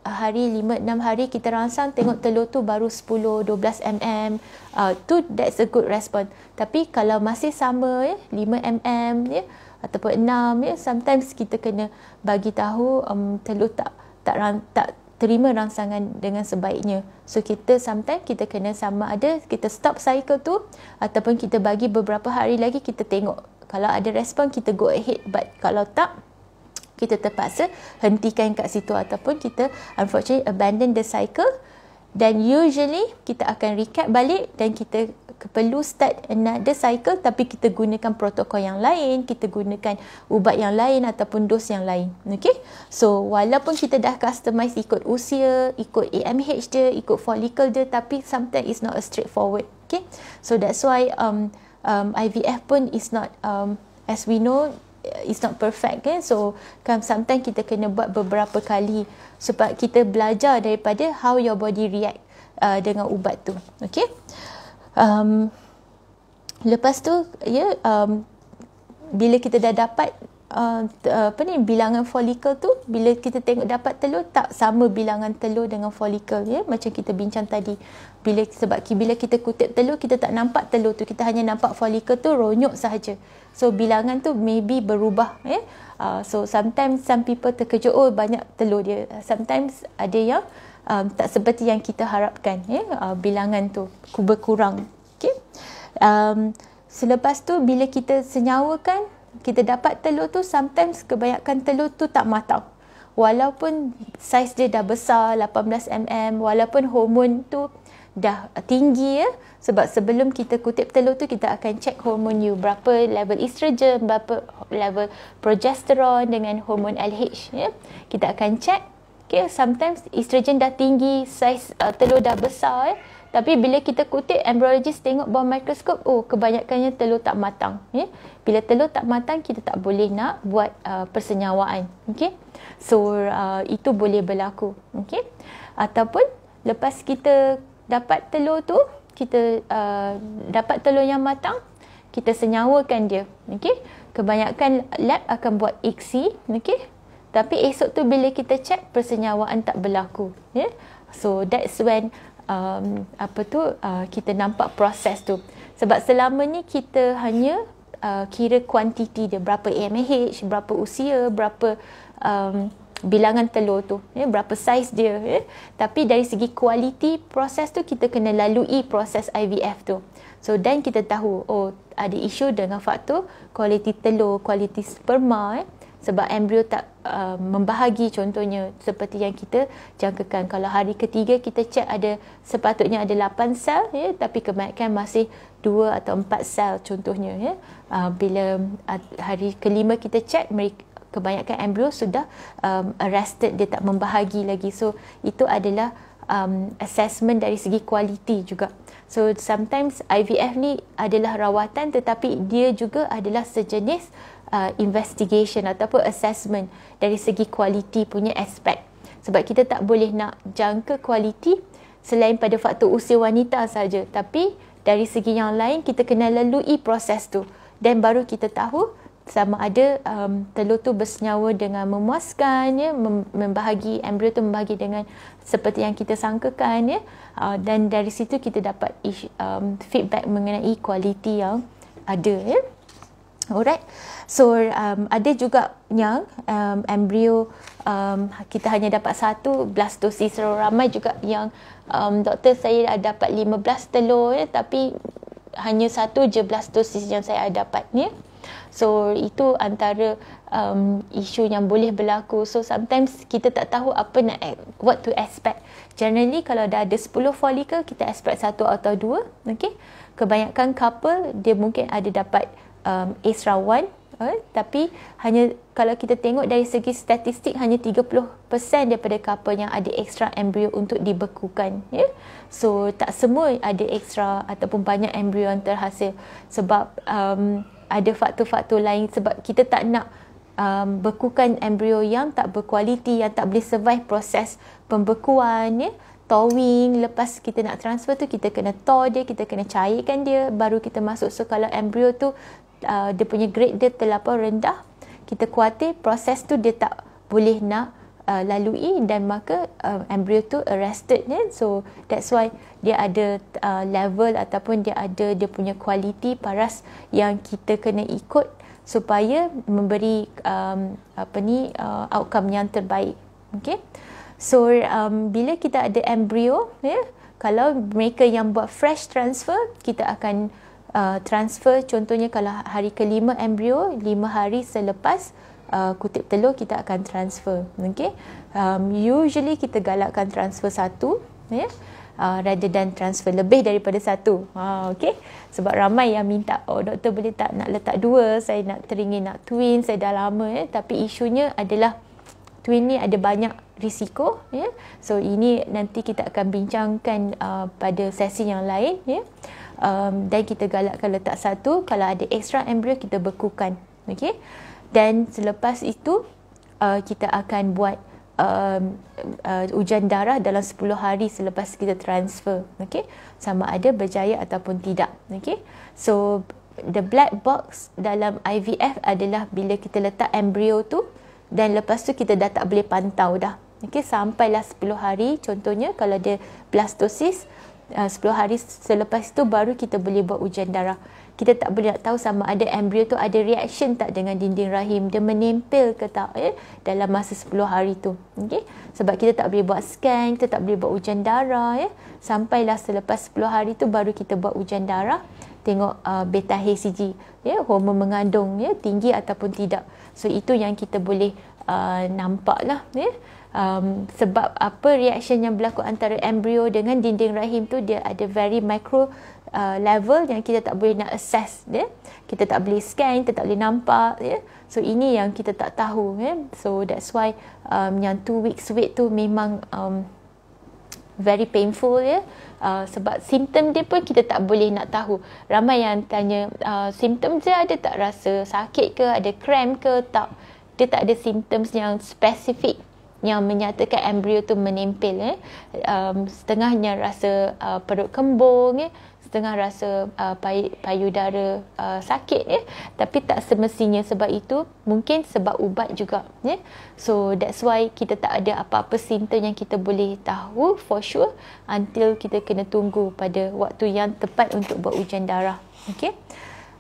hari 5 6 hari kita rangsang tengok telur tu baru 10 12 mm uh, tu that's a good response tapi kalau masih sama ya 5 mm ya ataupun 6 ya sometimes kita kena bagi tahu um, telur tak tak tak terima rangsangan dengan sebaiknya. So kita sometimes kita kena sama ada kita stop cycle tu ataupun kita bagi beberapa hari lagi kita tengok kalau ada respon kita go ahead but kalau tak kita terpaksa hentikan kat situ ataupun kita unfortunately abandon the cycle dan usually kita akan recap balik dan kita perlu start another cycle tapi kita gunakan protokol yang lain, kita gunakan ubat yang lain ataupun dos yang lain. Okay? So walaupun kita dah customize ikut usia, ikut AMH dia, ikut follicle dia tapi sometimes it's not a straightforward. Okay? So that's why um, um, IVF pun is not um, as we know it's not perfect kan so kan, sometimes kita kena buat beberapa kali sebab kita belajar daripada how your body react uh, dengan ubat tu Okey. um, lepas tu ya yeah, um, bila kita dah dapat Uh, apa ni bilangan folikel tu bila kita tengok dapat telur tak sama bilangan telur dengan folikel ya macam kita bincang tadi bila sebab bila kita kutip telur kita tak nampak telur tu kita hanya nampak folikel tu ronyok sahaja so bilangan tu maybe berubah ya uh, so sometimes some people terkejut oh banyak telur dia sometimes ada yang um, tak seperti yang kita harapkan ya uh, bilangan tu kurang okey um, selepas tu bila kita senyawakan kita dapat telur tu sometimes kebanyakan telur tu tak matang walaupun saiz dia dah besar 18mm walaupun hormon tu dah tinggi ya sebab sebelum kita kutip telur tu kita akan check hormon you berapa level estrogen berapa level progesteron dengan hormon LH ya kita akan check okay sometimes estrogen dah tinggi saiz uh, telur dah besar ya. Tapi bila kita kutip, embryologist tengok bawah mikroskop, oh kebanyakannya telur tak matang. Ya? Bila telur tak matang, kita tak boleh nak buat uh, persenyawaan. Okay? So, uh, itu boleh berlaku. Okay? Ataupun, lepas kita dapat telur tu, kita uh, dapat telur yang matang, kita senyawakan dia. Okay? Kebanyakan lab akan buat ICSI. Okay? Tapi esok tu bila kita cek persenyawaan tak berlaku. Yeah? So, that's when um, apa tu uh, kita nampak proses tu sebab selama ni kita hanya uh, kira kuantiti dia berapa AMH berapa usia berapa um, bilangan telur tu ya berapa saiz dia eh. tapi dari segi kualiti proses tu kita kena lalui proses IVF tu so dan kita tahu oh ada isu dengan faktor kualiti telur kualiti sperma eh sebab embrio tak uh, membahagi contohnya seperti yang kita jangkakan kalau hari ketiga kita cek ada sepatutnya ada 8 sel ya tapi kebanyakan masih 2 atau 4 sel contohnya ya uh, bila uh, hari kelima kita cek mereka kebanyakan embrio sudah um, arrested dia tak membahagi lagi so itu adalah um, assessment dari segi kualiti juga so sometimes IVF ni adalah rawatan tetapi dia juga adalah sejenis uh, investigation ataupun assessment dari segi kualiti punya aspek sebab kita tak boleh nak jangka kualiti selain pada faktor usia wanita saja tapi dari segi yang lain kita kena lalui proses tu dan baru kita tahu sama ada um, telur tu bersenyawa dengan memuaskan ya membahagi embryo tu membahagi dengan seperti yang kita sangkakan ya uh, dan dari situ kita dapat um, feedback mengenai kualiti yang ada ya Alright. So um, ada juga yang um, embryo um, kita hanya dapat satu blastosis. ramai juga yang um, doktor saya dapat 15 telur ya, tapi hanya satu je blastosis yang saya dapat ya. So itu antara um, isu yang boleh berlaku. So sometimes kita tak tahu apa nak what to expect. Generally kalau dah ada 10 follicle kita expect satu atau dua. Okay. Kebanyakan couple dia mungkin ada dapat um, Ace uh, eh, tapi hanya kalau kita tengok dari segi statistik hanya 30% daripada couple yang ada extra embryo untuk dibekukan ya yeah? so tak semua ada extra ataupun banyak embryo yang terhasil sebab um, ada faktor-faktor lain sebab kita tak nak um, bekukan embryo yang tak berkualiti yang tak boleh survive proses pembekuan ya towing lepas kita nak transfer tu kita kena tow dia kita kena cairkan dia baru kita masuk so kalau embryo tu uh, dia punya grade dia terlalu rendah kita khuatir proses tu dia tak boleh nak uh, lalui dan maka uh, embryo tu arrested ni yeah? so that's why dia ada uh, level ataupun dia ada dia punya kualiti paras yang kita kena ikut supaya memberi um, apa ni uh, outcome yang terbaik okey so um, bila kita ada embryo ya yeah? kalau mereka yang buat fresh transfer kita akan Uh, transfer contohnya kalau hari kelima embrio lima hari selepas uh, kutip telur kita akan transfer okey um, usually kita galakkan transfer satu ya yeah? Uh, rather than transfer lebih daripada satu. Ha, okay. Sebab ramai yang minta, oh doktor boleh tak nak letak dua, saya nak teringin nak twin, saya dah lama. Eh. Tapi isunya adalah twin ni ada banyak risiko. Yeah. So ini nanti kita akan bincangkan uh, pada sesi yang lain. Yeah um, dan kita galakkan letak satu kalau ada extra embryo kita bekukan okey dan selepas itu uh, kita akan buat um, uh, ujian darah dalam 10 hari selepas kita transfer okay? sama ada berjaya ataupun tidak okay? so the black box dalam IVF adalah bila kita letak embryo tu dan lepas tu kita dah tak boleh pantau dah okay? Sampai sampailah 10 hari contohnya kalau dia blastosis Ah, uh, 10 hari selepas tu baru kita boleh buat ujian darah. Kita tak boleh nak tahu sama ada embrio tu ada reaction tak dengan dinding rahim. Dia menempel ke tak eh, dalam masa 10 hari tu. Okay? Sebab kita tak boleh buat scan, kita tak boleh buat ujian darah. Eh. Sampailah selepas 10 hari tu baru kita buat ujian darah. Tengok uh, beta HCG, ya, hormon mengandung ya, tinggi ataupun tidak. So itu yang kita boleh uh, ah, nampak lah. Ya um, sebab apa reaction yang berlaku antara embrio dengan dinding rahim tu dia ada very micro Uh, level yang kita tak boleh nak assess dia. Ya. Yeah? Kita tak boleh scan, kita tak boleh nampak ya. Yeah? So ini yang kita tak tahu ya. Yeah? So that's why um yang 2 weeks wait tu memang um very painful ya. Yeah? Uh, sebab simptom dia pun kita tak boleh nak tahu. Ramai yang tanya uh, simptom dia ada tak rasa sakit ke, ada cramp ke, tak. Dia tak ada symptoms yang spesifik yang menyatakan embrio tu menempel eh um, setengahnya rasa uh, perut kembung eh setengah rasa uh, payudara uh, sakit eh tapi tak semestinya sebab itu mungkin sebab ubat juga eh so that's why kita tak ada apa-apa simptom yang kita boleh tahu for sure until kita kena tunggu pada waktu yang tepat untuk buat ujian darah okey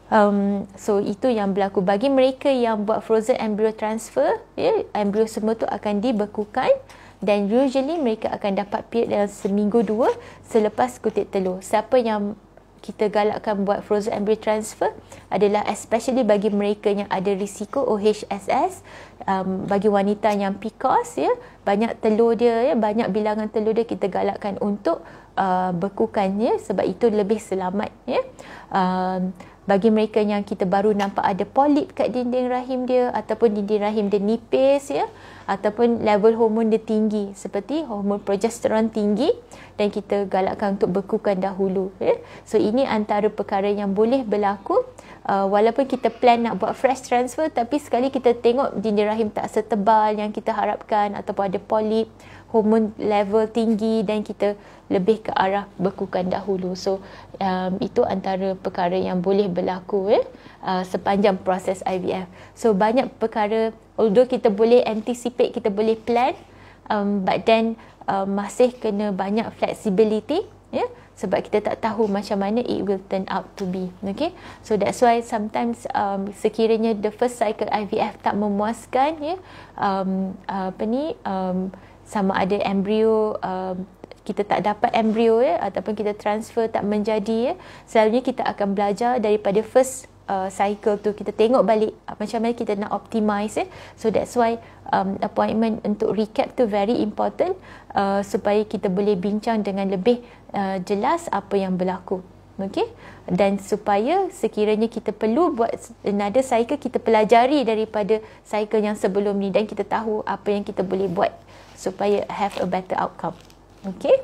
Um, so itu yang berlaku bagi mereka yang buat frozen embryo transfer, yeah, embryo semua tu akan dibekukan dan usually mereka akan dapat period dalam seminggu dua selepas kutip telur. Siapa yang kita galakkan buat frozen embryo transfer adalah especially bagi mereka yang ada risiko OHSS, um, bagi wanita yang PCOS, ya, yeah, banyak telur dia, yeah, banyak bilangan telur dia kita galakkan untuk uh, bekukan, yeah, sebab itu lebih selamat, ya. Yeah. Um, bagi mereka yang kita baru nampak ada polip kat dinding rahim dia ataupun dinding rahim dia nipis ya ataupun level hormon dia tinggi seperti hormon progesteron tinggi dan kita galakkan untuk bekukan dahulu ya so ini antara perkara yang boleh berlaku uh, walaupun kita plan nak buat fresh transfer tapi sekali kita tengok dinding rahim tak setebal yang kita harapkan ataupun ada polip hormon level tinggi dan kita lebih ke arah bekukan dahulu. So um, itu antara perkara yang boleh berlaku eh, uh, sepanjang proses IVF. So banyak perkara although kita boleh anticipate, kita boleh plan um, but then um, masih kena banyak flexibility ya. Yeah? sebab kita tak tahu macam mana it will turn out to be okay so that's why sometimes um sekiranya the first cycle IVF tak memuaskan ya yeah, um apa ni um sama ada embrio um, kita tak dapat embrio ya ataupun kita transfer tak menjadi ya selalunya kita akan belajar daripada first uh, cycle tu kita tengok balik uh, macam mana kita nak optimize ya so that's why um, appointment untuk recap tu very important uh, supaya kita boleh bincang dengan lebih uh, jelas apa yang berlaku okay? dan supaya sekiranya kita perlu buat another cycle kita pelajari daripada cycle yang sebelum ni dan kita tahu apa yang kita boleh buat supaya have a better outcome. Okay?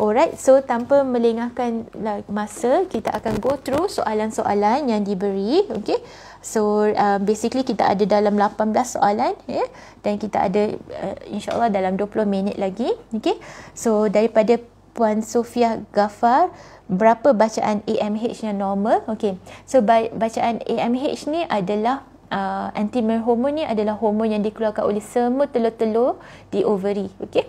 Alright, so tanpa melengahkan masa, kita akan go through soalan-soalan yang diberi. Okay? So, um, basically kita ada dalam 18 soalan yeah? dan kita ada uh, insyaAllah dalam 20 minit lagi. Okay? So, daripada Puan Sofia Ghaffar, berapa bacaan AMH yang normal? Okay, so bacaan AMH ni adalah uh, antimer hormon ni adalah hormon yang dikeluarkan oleh semua telur-telur di ovary okey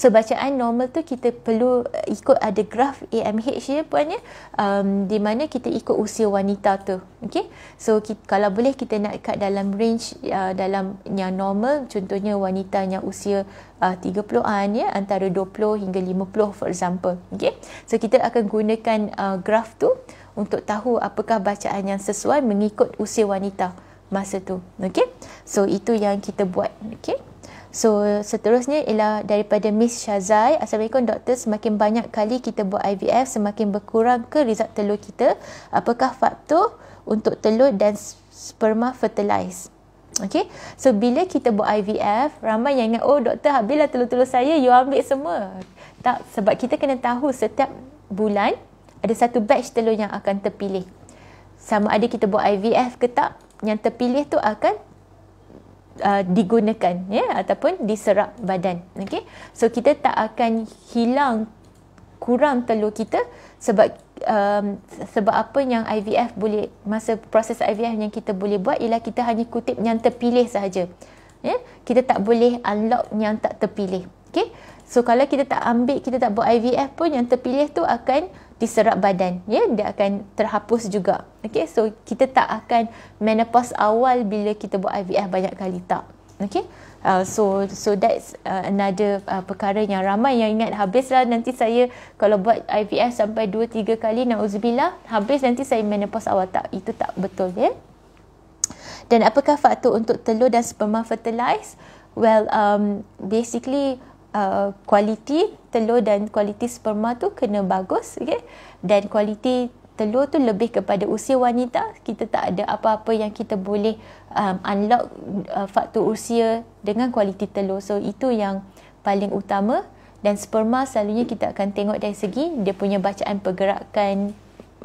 So bacaan normal tu kita perlu uh, ikut ada graf AMH ya puan Um, di mana kita ikut usia wanita tu. Okay. So kita, kalau boleh kita nak kat dalam range uh, dalam yang normal. Contohnya wanita yang usia uh, 30-an ya. Antara 20 hingga 50 for example. Okay. So kita akan gunakan uh, graf tu untuk tahu apakah bacaan yang sesuai mengikut usia wanita masa tu. Okay? So, itu yang kita buat. Okay? So, seterusnya ialah daripada Miss Shazai. Assalamualaikum doktor, semakin banyak kali kita buat IVF, semakin berkurang ke result telur kita. Apakah faktor untuk telur dan sperma fertilize? Okay, so bila kita buat IVF, ramai yang ingat, oh doktor, habislah telur-telur saya, you ambil semua. Tak, sebab kita kena tahu setiap bulan, ada satu batch telur yang akan terpilih. Sama ada kita buat IVF ke tak, yang terpilih tu akan uh, digunakan ya yeah? ataupun diserap badan. Okey. So kita tak akan hilang kurang telur kita sebab um, sebab apa yang IVF boleh masa proses IVF yang kita boleh buat ialah kita hanya kutip yang terpilih sahaja. Ya, yeah? kita tak boleh unlock yang tak terpilih. Okey. So kalau kita tak ambil, kita tak buat IVF pun yang terpilih tu akan diserap badan ya dia akan terhapus juga okey so kita tak akan menopause awal bila kita buat IVF banyak kali tak okey Uh, so so that's uh, another uh, perkara yang ramai yang ingat habislah nanti saya kalau buat IVF sampai 2 3 kali nauzubillah habis nanti saya menopause awal tak itu tak betul ya. Dan apakah faktor untuk telur dan sperma fertilize? Well um basically Uh, kualiti uh, telur dan kualiti sperma tu kena bagus okay? dan kualiti telur tu lebih kepada usia wanita kita tak ada apa-apa yang kita boleh um, unlock uh, faktor usia dengan kualiti telur so itu yang paling utama dan sperma selalunya kita akan tengok dari segi dia punya bacaan pergerakan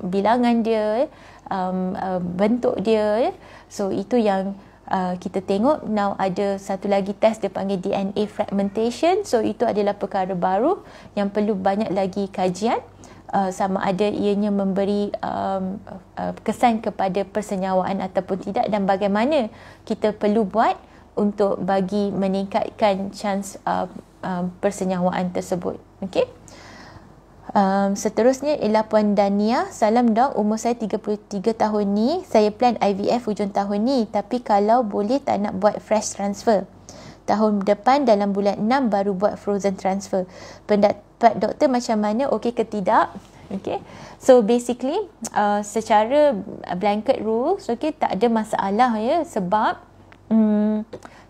bilangan dia um, uh, bentuk dia eh? so itu yang Uh, kita tengok now ada satu lagi test dia panggil DNA fragmentation so itu adalah perkara baru yang perlu banyak lagi kajian Uh, sama ada ianya memberi um, uh, kesan kepada persenyawaan ataupun tidak dan bagaimana kita perlu buat untuk bagi meningkatkan chance uh, uh, persenyawaan tersebut okey Um, seterusnya ialah Puan Dania. Salam dok, umur saya 33 tahun ni. Saya plan IVF hujung tahun ni. Tapi kalau boleh tak nak buat fresh transfer. Tahun depan dalam bulan 6 baru buat frozen transfer. Pendapat doktor macam mana? Okey ke tidak? Okay. So basically uh, secara blanket rules okay, tak ada masalah ya. Sebab um,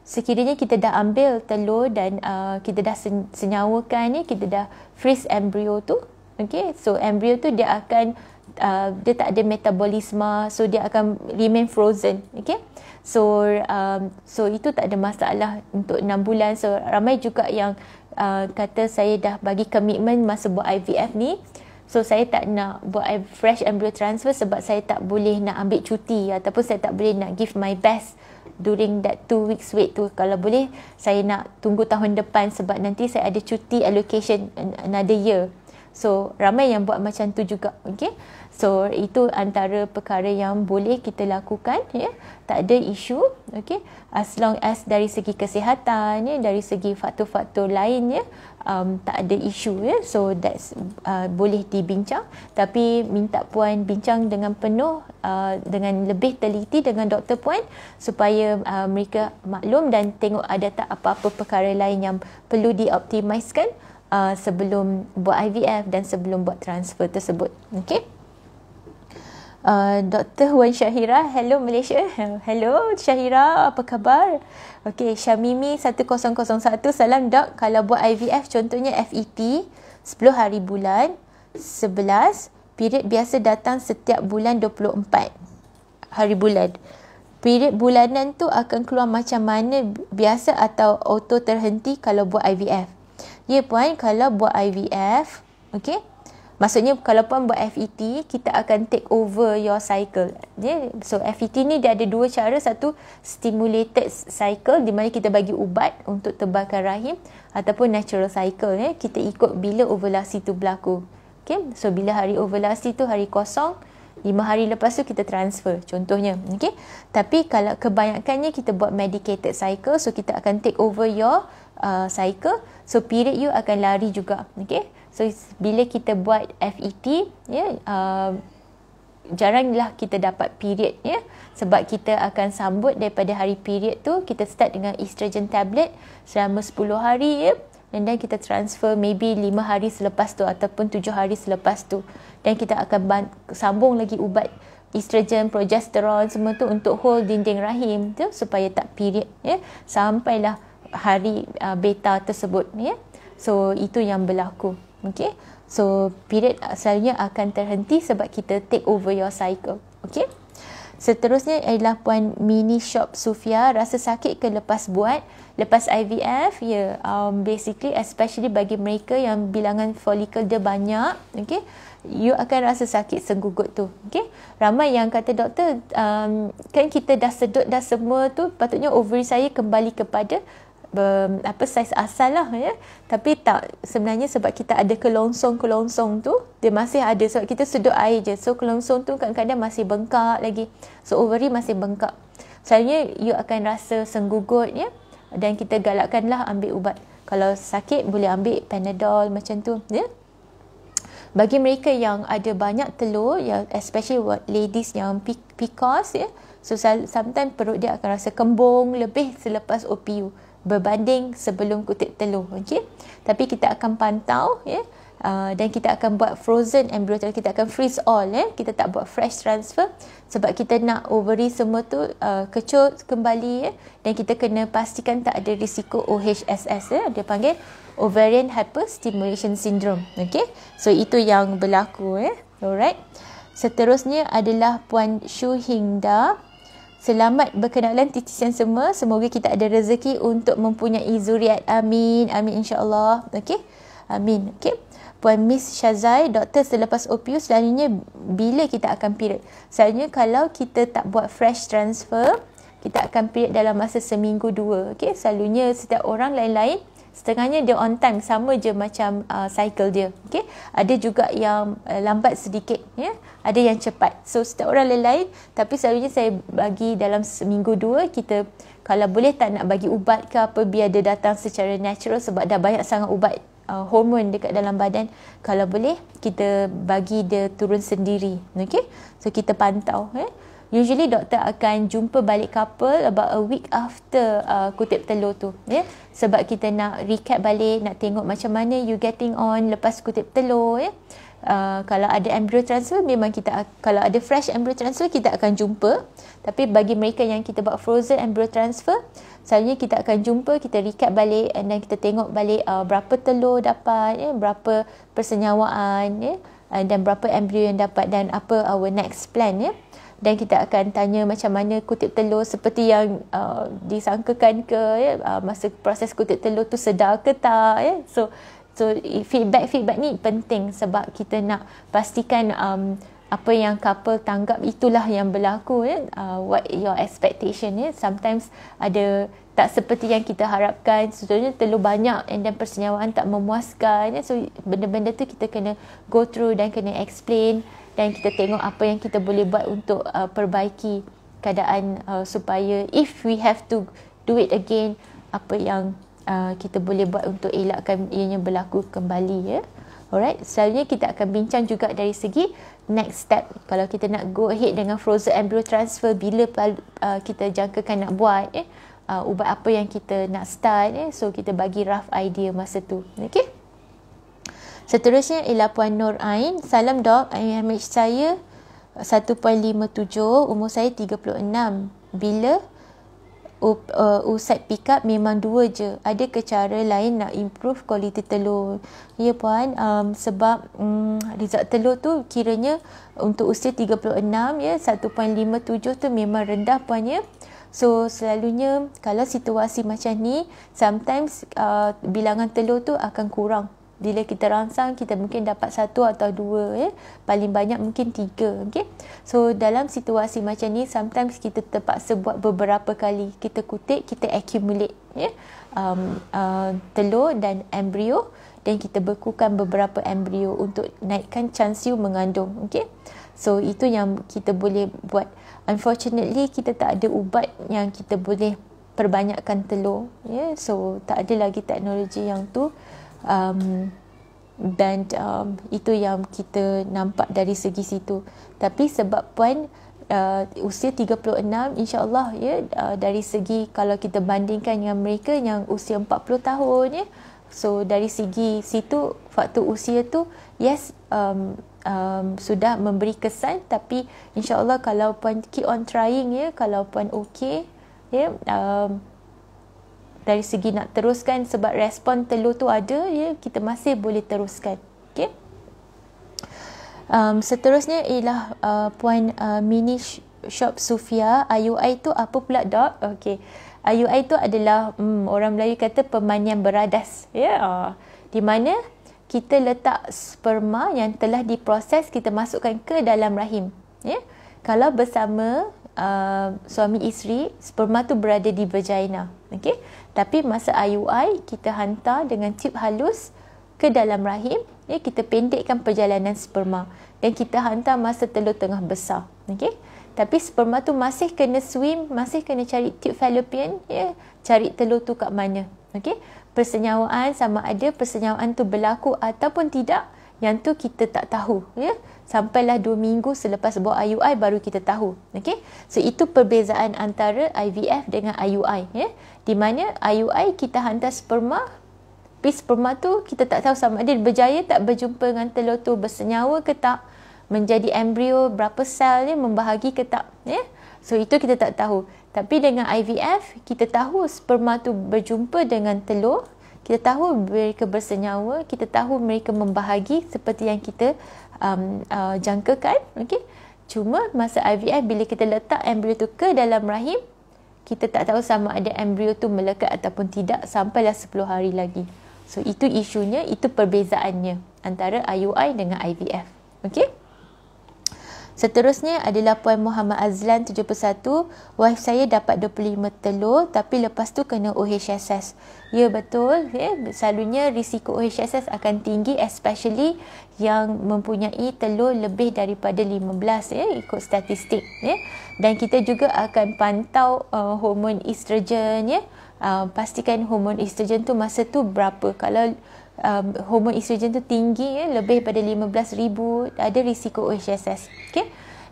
sekiranya kita dah ambil telur dan uh, kita dah senyawakan ni kita dah freeze embryo tu okay so embryo tu dia akan uh, dia tak ada metabolisme so dia akan remain frozen okay so um, so itu tak ada masalah untuk 6 bulan so ramai juga yang uh, kata saya dah bagi komitmen masa buat IVF ni So saya tak nak buat fresh embryo transfer sebab saya tak boleh nak ambil cuti ataupun saya tak boleh nak give my best during that two weeks wait tu kalau boleh saya nak tunggu tahun depan sebab nanti saya ada cuti allocation another year so ramai yang buat macam tu juga okay so itu antara perkara yang boleh kita lakukan ya yeah? tak ada isu okay as long as dari segi kesihatan ya yeah? dari segi faktor-faktor lainnya yeah? um, tak ada isu ya so that's uh, boleh dibincang tapi minta puan bincang dengan penuh uh, dengan lebih teliti dengan doktor puan supaya uh, mereka maklum dan tengok ada tak apa-apa perkara lain yang perlu dioptimiskan uh, sebelum buat IVF dan sebelum buat transfer tersebut okey Uh, Dr. Wan Syahira, hello Malaysia. Hello Syahira, apa khabar? Okey, Syamimi 1001 salam dok kalau buat IVF contohnya FET 10 hari bulan 11 period biasa datang setiap bulan 24 hari bulan. Period bulanan tu akan keluar macam mana biasa atau auto terhenti kalau buat IVF? Ya puan, kalau buat IVF, okey? Maksudnya kalau pun buat FET, kita akan take over your cycle. Yeah? So FET ni dia ada dua cara. Satu, stimulated cycle di mana kita bagi ubat untuk tebalkan rahim ataupun natural cycle. Yeah? Kita ikut bila ovulasi tu berlaku. Okay? So bila hari ovulasi tu hari kosong, lima hari lepas tu kita transfer contohnya. Okay? Tapi kalau kebanyakannya kita buat medicated cycle, so kita akan take over your uh, cycle. So period you akan lari juga. Okay? So bila kita buat FET, ya, uh, Jaranglah kita dapat period ya sebab kita akan sambut daripada hari period tu kita start dengan estrogen tablet selama 10 hari ya dan then kita transfer maybe 5 hari selepas tu ataupun 7 hari selepas tu dan kita akan sambung lagi ubat estrogen, progesterone semua tu untuk hold dinding rahim tu supaya tak period ya sampailah hari uh, beta tersebut ya so itu yang berlaku Okay. So, period selalunya akan terhenti sebab kita take over your cycle. Okay. Seterusnya ialah puan mini shop Sufia rasa sakit ke lepas buat lepas IVF ya yeah, um, basically especially bagi mereka yang bilangan follicle dia banyak okay you akan rasa sakit senggugut tu okay ramai yang kata doktor um, kan kita dah sedut dah semua tu patutnya ovary saya kembali kepada apa saiz asal lah ya. Tapi tak sebenarnya sebab kita ada kelongsong-kelongsong tu dia masih ada sebab kita sedut air je. So kelongsong tu kadang-kadang masih bengkak lagi. So ovary masih bengkak. Selalunya you akan rasa senggugut ya dan kita galakkanlah ambil ubat. Kalau sakit boleh ambil Panadol macam tu ya. Bagi mereka yang ada banyak telur ya especially what ladies yang PCOS ya. So sometimes perut dia akan rasa kembung lebih selepas OPU berbanding sebelum kutip telur okey tapi kita akan pantau ya yeah? uh, dan kita akan buat frozen embryo telur kita akan freeze all ya kita tak buat fresh transfer sebab kita nak ovary semua tu uh, kecut kembali ya dan kita kena pastikan tak ada risiko OHSS ya dia panggil ovarian hyperstimulation syndrome okey so itu yang berlaku ya alright seterusnya adalah puan Shu Hingda Selamat berkenalan titisan semua. Semoga kita ada rezeki untuk mempunyai zuriat. Amin. Amin insyaAllah. Okey. Amin. Okey. Puan Miss Syazai, doktor selepas opium selanjutnya bila kita akan period? selanjutnya kalau kita tak buat fresh transfer, kita akan period dalam masa seminggu dua. Okey, selalunya setiap orang lain-lain Setengahnya dia on time sama je macam uh, cycle dia. okey? Ada juga yang uh, lambat sedikit. Ya? Yeah? Ada yang cepat. So setiap orang lain Tapi selalunya saya bagi dalam seminggu dua kita kalau boleh tak nak bagi ubat ke apa biar dia datang secara natural sebab dah banyak sangat ubat uh, hormon dekat dalam badan. Kalau boleh kita bagi dia turun sendiri. okey? So kita pantau. ya? Yeah? usually doktor akan jumpa balik couple about a week after uh, kutip telur tu ya yeah? sebab kita nak recap balik nak tengok macam mana you getting on lepas kutip telur ya yeah? Uh, kalau ada embryo transfer memang kita kalau ada fresh embryo transfer kita akan jumpa tapi bagi mereka yang kita buat frozen embryo transfer selalunya kita akan jumpa kita recap balik and then kita tengok balik uh, berapa telur dapat eh, berapa persenyawaan eh, dan berapa embryo yang dapat dan apa our next plan ya eh dan kita akan tanya macam mana kutip telur seperti yang uh, disangkakan ke ya uh, masa proses kutip telur tu sedar ke tak ya so so feedback feedback ni penting sebab kita nak pastikan um, apa yang couple tanggap itulah yang berlaku ya uh, what your expectation ya sometimes ada tak seperti yang kita harapkan sebetulnya terlalu banyak dan then persenyawaan tak memuaskan ya so benda-benda tu kita kena go through dan kena explain dan kita tengok apa yang kita boleh buat untuk uh, perbaiki keadaan uh, supaya if we have to do it again apa yang uh, kita boleh buat untuk elakkan ianya berlaku kembali ya alright Selanjutnya kita akan bincang juga dari segi next step kalau kita nak go ahead dengan frozen embryo transfer bila uh, kita jangkakan nak buat eh uh, ubat apa yang kita nak start eh so kita bagi rough idea masa tu okay? Seterusnya ialah Puan Nur Ain. Salam dok, IMH saya 1.57, umur saya 36. Bila uh, usai pick up memang dua je. Ada ke cara lain nak improve kualiti telur? Ya puan, um, sebab um, result telur tu kiranya untuk usia 36 ya, 1.57 tu memang rendah puan ya. So selalunya kalau situasi macam ni, sometimes uh, bilangan telur tu akan kurang bila kita rangsang kita mungkin dapat satu atau dua eh paling banyak mungkin tiga okay? so dalam situasi macam ni sometimes kita terpaksa buat beberapa kali kita kutip kita accumulate yeah? um, uh, telur dan embrio dan kita bekukan beberapa embrio untuk naikkan chance you mengandung okay? so itu yang kita boleh buat unfortunately kita tak ada ubat yang kita boleh perbanyakkan telur yeah? so tak ada lagi teknologi yang tu um, band um, itu yang kita nampak dari segi situ tapi sebab puan uh, usia 36 insyaallah ya uh, dari segi kalau kita bandingkan dengan mereka yang usia 40 tahun ya so dari segi situ faktor usia tu yes um, um, sudah memberi kesan tapi insyaallah kalau puan keep on trying ya kalau puan okay ya yeah, um, dari segi nak teruskan sebab respon telur tu ada ya kita masih boleh teruskan okey um seterusnya ialah uh, puan uh, mini shop sufia IUI tu apa pula dok okey IUI tu adalah hmm, orang Melayu kata pemanian beradas ya yeah. di mana kita letak sperma yang telah diproses kita masukkan ke dalam rahim ya yeah. kalau bersama Uh, suami isteri sperma tu berada di vagina okey tapi masa IUI kita hantar dengan tip halus ke dalam rahim, ya kita pendekkan perjalanan sperma dan kita hantar masa telur tengah besar. Okey. Tapi sperma tu masih kena swim, masih kena cari tip fallopian, ya, cari telur tu kat mana. Okey. Persenyawaan sama ada persenyawaan tu berlaku ataupun tidak, yang tu kita tak tahu, ya. Sampailah 2 minggu selepas buat IUI baru kita tahu. Okey. So itu perbezaan antara IVF dengan IUI, ya di mana IUI kita hantar sperma tapi sperma tu kita tak tahu sama ada berjaya tak berjumpa dengan telur tu bersenyawa ke tak menjadi embrio berapa sel dia membahagi ke tak ya so itu kita tak tahu tapi dengan IVF kita tahu sperma tu berjumpa dengan telur kita tahu mereka bersenyawa kita tahu mereka membahagi seperti yang kita um, uh, jangkakan okey cuma masa IVF bila kita letak embrio tu ke dalam rahim kita tak tahu sama ada embrio tu melekat ataupun tidak sampailah 10 hari lagi. So itu isunya, itu perbezaannya antara IUI dengan IVF. Okey? Seterusnya adalah Puan Muhammad Azlan 71, wife saya dapat 25 telur tapi lepas tu kena OHSS. Ya betul, ya. Selalunya risiko OHSS akan tinggi especially yang mempunyai telur lebih daripada 15 ya ikut statistik ya. Dan kita juga akan pantau uh, hormon estrogen ya. Uh, pastikan hormon estrogen tu masa tu berapa. Kalau um, hormon estrogen tu tinggi ya lebih pada 15000 ada risiko OHSS Okay.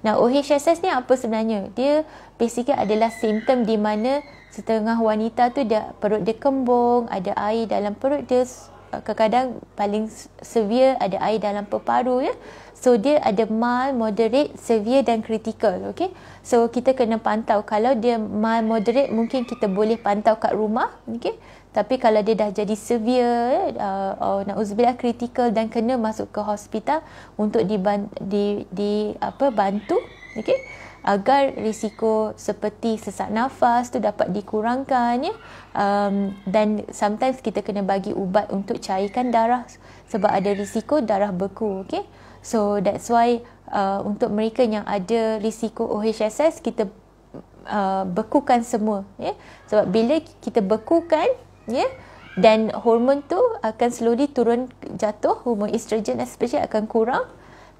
nah OHSS ni apa sebenarnya dia basically adalah simptom di mana setengah wanita tu dia perut dia kembung ada air dalam perut dia uh, kadang-kadang paling severe ada air dalam peparu ya so dia ada mild moderate severe dan critical okey so kita kena pantau kalau dia mild moderate mungkin kita boleh pantau kat rumah okey tapi kalau dia dah jadi severe eh, uh, or nauzubillah critical dan kena masuk ke hospital untuk dibantu, di di apa bantu okey agar risiko seperti sesak nafas tu dapat dikurangkan ya um, dan sometimes kita kena bagi ubat untuk cairkan darah sebab ada risiko darah beku okay? so that's why uh, untuk mereka yang ada risiko OHSS kita uh, bekukan semua yeah? sebab bila kita bekukan ya yeah? dan hormon tu akan slowly turun jatuh hormon estrogen especially akan kurang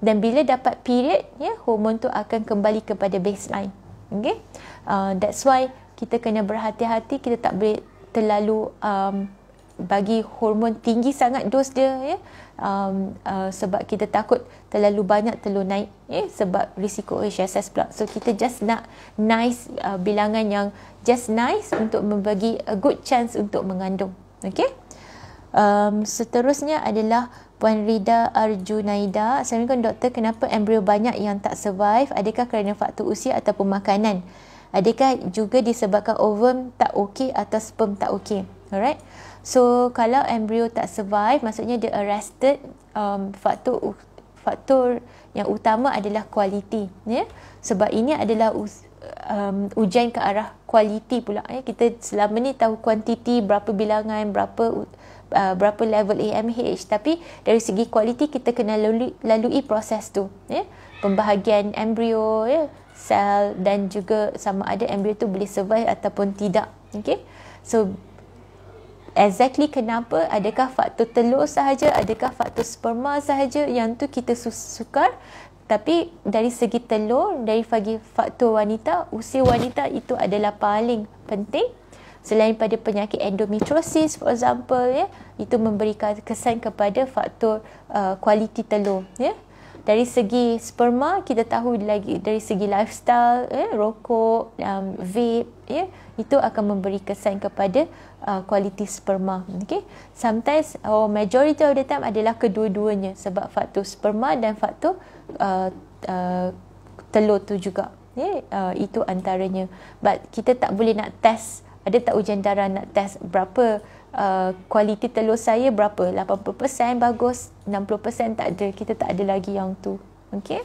dan bila dapat period ya yeah, hormon tu akan kembali kepada baseline okey uh, that's why kita kena berhati-hati kita tak boleh terlalu um, bagi hormon tinggi sangat dos dia ya yeah? um, uh, sebab kita takut terlalu banyak telur naik eh, sebab risiko HSS pula. So kita just nak nice uh, bilangan yang just nice untuk membagi a good chance untuk mengandung. Okay. Um, seterusnya adalah Puan Rida Arjunaida. Assalamualaikum doktor, kenapa embrio banyak yang tak survive? Adakah kerana faktor usia ataupun makanan? Adakah juga disebabkan ovum tak okey atau sperm tak okey? Alright. So kalau embrio tak survive, maksudnya dia arrested. Um, faktor faktor yang utama adalah kualiti. Ya? Sebab ini adalah us, um, ujian ke arah kualiti pula. Ya? Kita selama ni tahu kuantiti, berapa bilangan, berapa uh, berapa level AMH. Tapi dari segi kualiti kita kena lalui, lalui proses tu. Ya? Pembahagian embrio, ya? sel dan juga sama ada embrio tu boleh survive ataupun tidak. Okay? So exactly kenapa adakah faktor telur sahaja adakah faktor sperma sahaja yang tu kita sukar tapi dari segi telur dari segi faktor wanita usia wanita itu adalah paling penting selain pada penyakit endometriosis for example ya itu memberikan kesan kepada faktor uh, kualiti uh, telur ya dari segi sperma kita tahu lagi dari segi lifestyle ya rokok um, vape ya itu akan memberi kesan kepada uh, kualiti sperma okey sometimes or majority of the time adalah kedua-duanya sebab faktor sperma dan faktor uh, uh, telur tu juga Yeah, uh, itu antaranya but kita tak boleh nak test ada tak ujian darah nak test berapa uh, kualiti telur saya berapa 80% bagus 60% tak ada kita tak ada lagi yang tu Okay.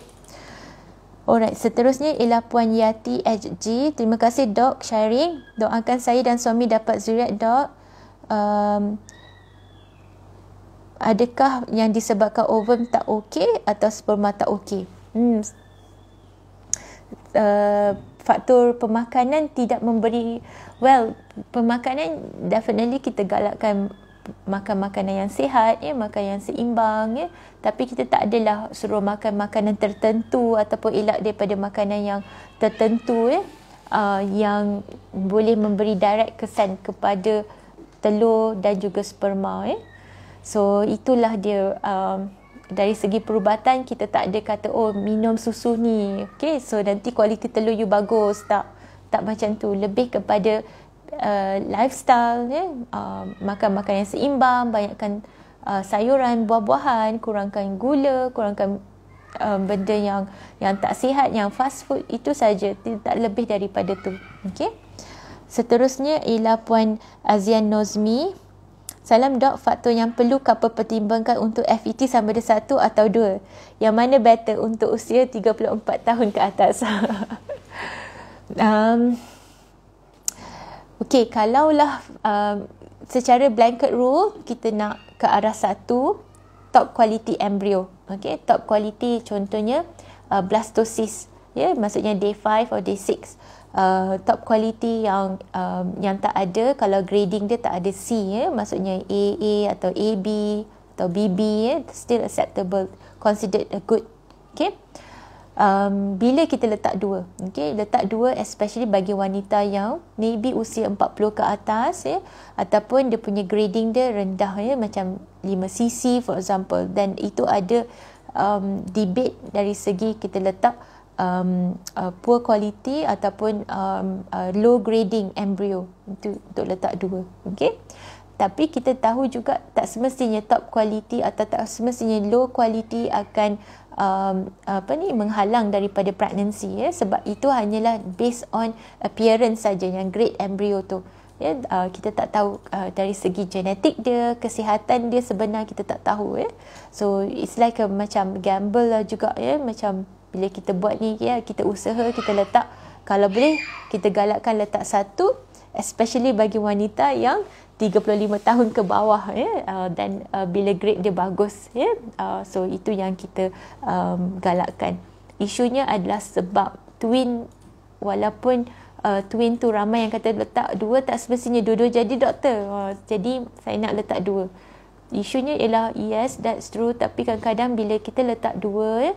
Alright, seterusnya ialah Puan Yati HG. Terima kasih dok sharing. Doakan saya dan suami dapat zuriat dok. Um, adakah yang disebabkan ovum tak okey atau sperma tak okey? Hmm. Uh, faktor pemakanan tidak memberi well pemakanan definitely kita galakkan makan makanan yang sihat ya makan yang seimbang ya tapi kita tak adalah suruh makan makanan tertentu ataupun elak daripada makanan yang tertentu ya uh, yang boleh memberi direct kesan kepada telur dan juga sperma ya so itulah dia um, dari segi perubatan kita tak ada kata oh minum susu ni okay. so nanti kualiti telur you bagus tak tak macam tu lebih kepada Uh, lifestyle ya yeah? uh, makan makan yang seimbang banyakkan uh, sayuran buah-buahan kurangkan gula kurangkan um, benda yang yang tak sihat yang fast food itu saja tidak lebih daripada tu okey seterusnya ialah puan Azian Nozmi Salam dok, faktor yang perlu couple pertimbangkan untuk FET sama ada satu atau dua. Yang mana better untuk usia 34 tahun ke atas? um, Okey, kalaulah um, secara blanket rule kita nak ke arah satu top quality embryo. Okey, top quality contohnya uh, blastocyst. Ya, yeah, maksudnya day 5 or day 6. Uh, top quality yang um, yang tak ada kalau grading dia tak ada C ya, yeah, maksudnya AA atau AB atau BB ya, yeah, still acceptable considered a good. Okey um, bila kita letak dua okey letak dua especially bagi wanita yang maybe usia 40 ke atas ya ataupun dia punya grading dia rendah ya macam 5cc for example dan itu ada um debate dari segi kita letak um uh, poor quality ataupun um uh, low grading embryo itu untuk letak dua okey tapi kita tahu juga tak semestinya top quality atau tak semestinya low quality akan um, apa ni menghalang daripada pregnancy ya sebab itu hanyalah based on appearance saja yang great embryo tu ya uh, kita tak tahu uh, dari segi genetik dia kesihatan dia sebenar kita tak tahu ya so it's like a macam gamble lah juga ya macam bila kita buat ni ya kita usaha kita letak kalau boleh kita galakkan letak satu especially bagi wanita yang 35 tahun ke bawah ya uh, dan uh, uh, bila grade dia bagus ya yeah? uh, so itu yang kita um, galakkan isunya adalah sebab twin walaupun uh, twin tu ramai yang kata letak dua tak semestinya dua-dua jadi doktor uh, jadi saya nak letak dua isunya ialah yes that's true tapi kadang-kadang bila kita letak dua ya,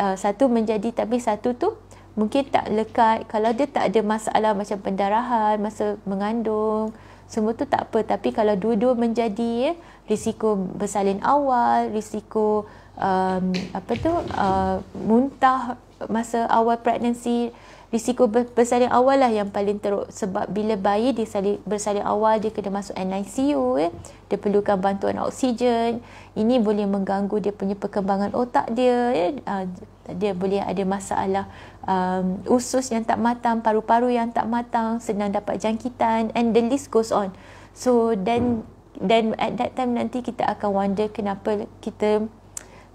uh, satu menjadi tapi satu tu mungkin tak lekat kalau dia tak ada masalah macam pendarahan masa mengandung semua tu tak apa tapi kalau dua-dua menjadi ya, risiko bersalin awal risiko um, apa tu uh, muntah masa awal pregnancy risiko bersalin awal lah yang paling teruk sebab bila bayi disalin, bersalin awal dia kena masuk NICU eh. dia perlukan bantuan oksigen ini boleh mengganggu dia punya perkembangan otak dia eh. Ah, dia boleh ada masalah um, usus yang tak matang paru-paru yang tak matang senang dapat jangkitan and the list goes on so then then at that time nanti kita akan wonder kenapa kita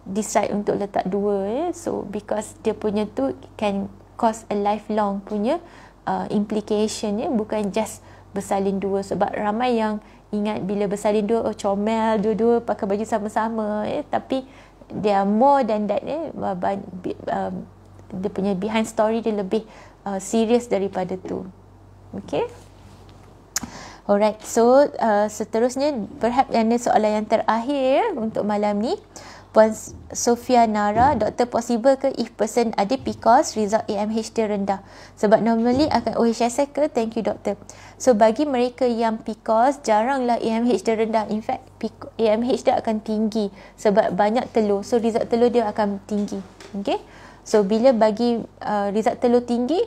decide untuk letak dua eh. so because dia punya tu can course a lifelong punya uh, implication ya bukan just bersalin dua sebab ramai yang ingat bila bersalin dua oh comel dua-dua pakai baju sama-sama ya tapi there more than that ya uh, dia punya behind story dia lebih uh, serious daripada tu okey alright so uh, seterusnya perhaps yang ni soalan yang terakhir eh, untuk malam ni Puan Sofia Nara, doktor possible ke if person ada PCOS result AMH dia rendah? Sebab normally akan OHSS ke? Thank you doktor. So bagi mereka yang PCOS, jaranglah AMH dia rendah. In fact, AMH dia akan tinggi sebab banyak telur. So result telur dia akan tinggi. Okay? So bila bagi uh, result telur tinggi,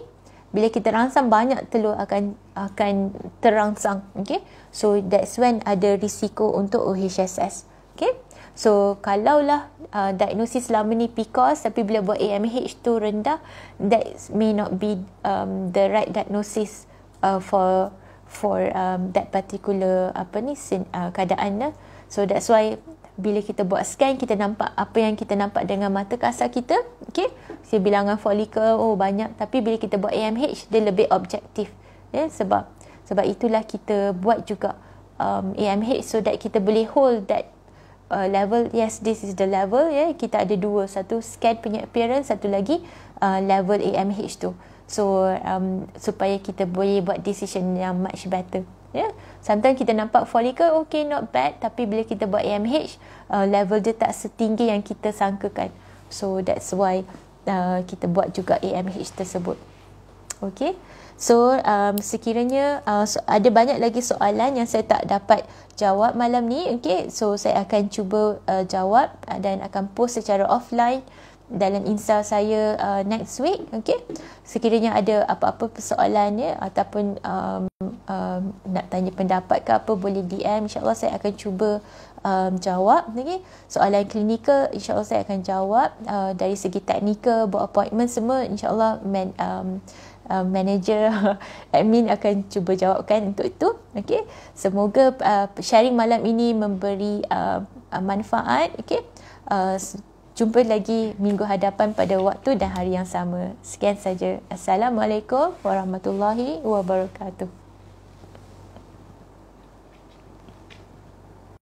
bila kita rangsang banyak telur akan akan terangsang. Okay? So that's when ada risiko untuk OHSS. Okay? So kalaulah uh, diagnosis selama ni PCOS tapi bila buat AMH tu rendah that may not be um, the right diagnosis uh, for for um, that particular apa ni sin, uh, keadaan lah. So that's why bila kita buat scan kita nampak apa yang kita nampak dengan mata kasar kita okey si bilangan folikel oh banyak tapi bila kita buat AMH dia lebih objektif yeah? sebab sebab itulah kita buat juga um, AMH so that kita boleh hold that uh, level yes this is the level ya yeah. kita ada dua satu scan punya appearance satu lagi uh, level AMH tu so um, supaya kita boleh buat decision yang much better ya yeah. sometimes kita nampak follicle okay not bad tapi bila kita buat AMH uh, level dia tak setinggi yang kita sangkakan so that's why uh, kita buat juga AMH tersebut okay So um, sekiranya uh, so, ada banyak lagi soalan yang saya tak dapat jawab malam ni okay? So saya akan cuba uh, jawab uh, dan akan post secara offline dalam insta saya uh, next week okay? Sekiranya ada apa-apa persoalan ya, ataupun um, um, nak tanya pendapat ke apa boleh DM InsyaAllah saya akan cuba um, jawab okay? Soalan klinikal insyaAllah saya akan jawab uh, Dari segi teknikal, buat appointment semua insyaAllah man, um, uh, manager admin akan cuba jawabkan untuk itu okey semoga uh, sharing malam ini memberi uh, uh manfaat okey uh, Jumpa lagi minggu hadapan pada waktu dan hari yang sama. Sekian saja. Assalamualaikum warahmatullahi wabarakatuh.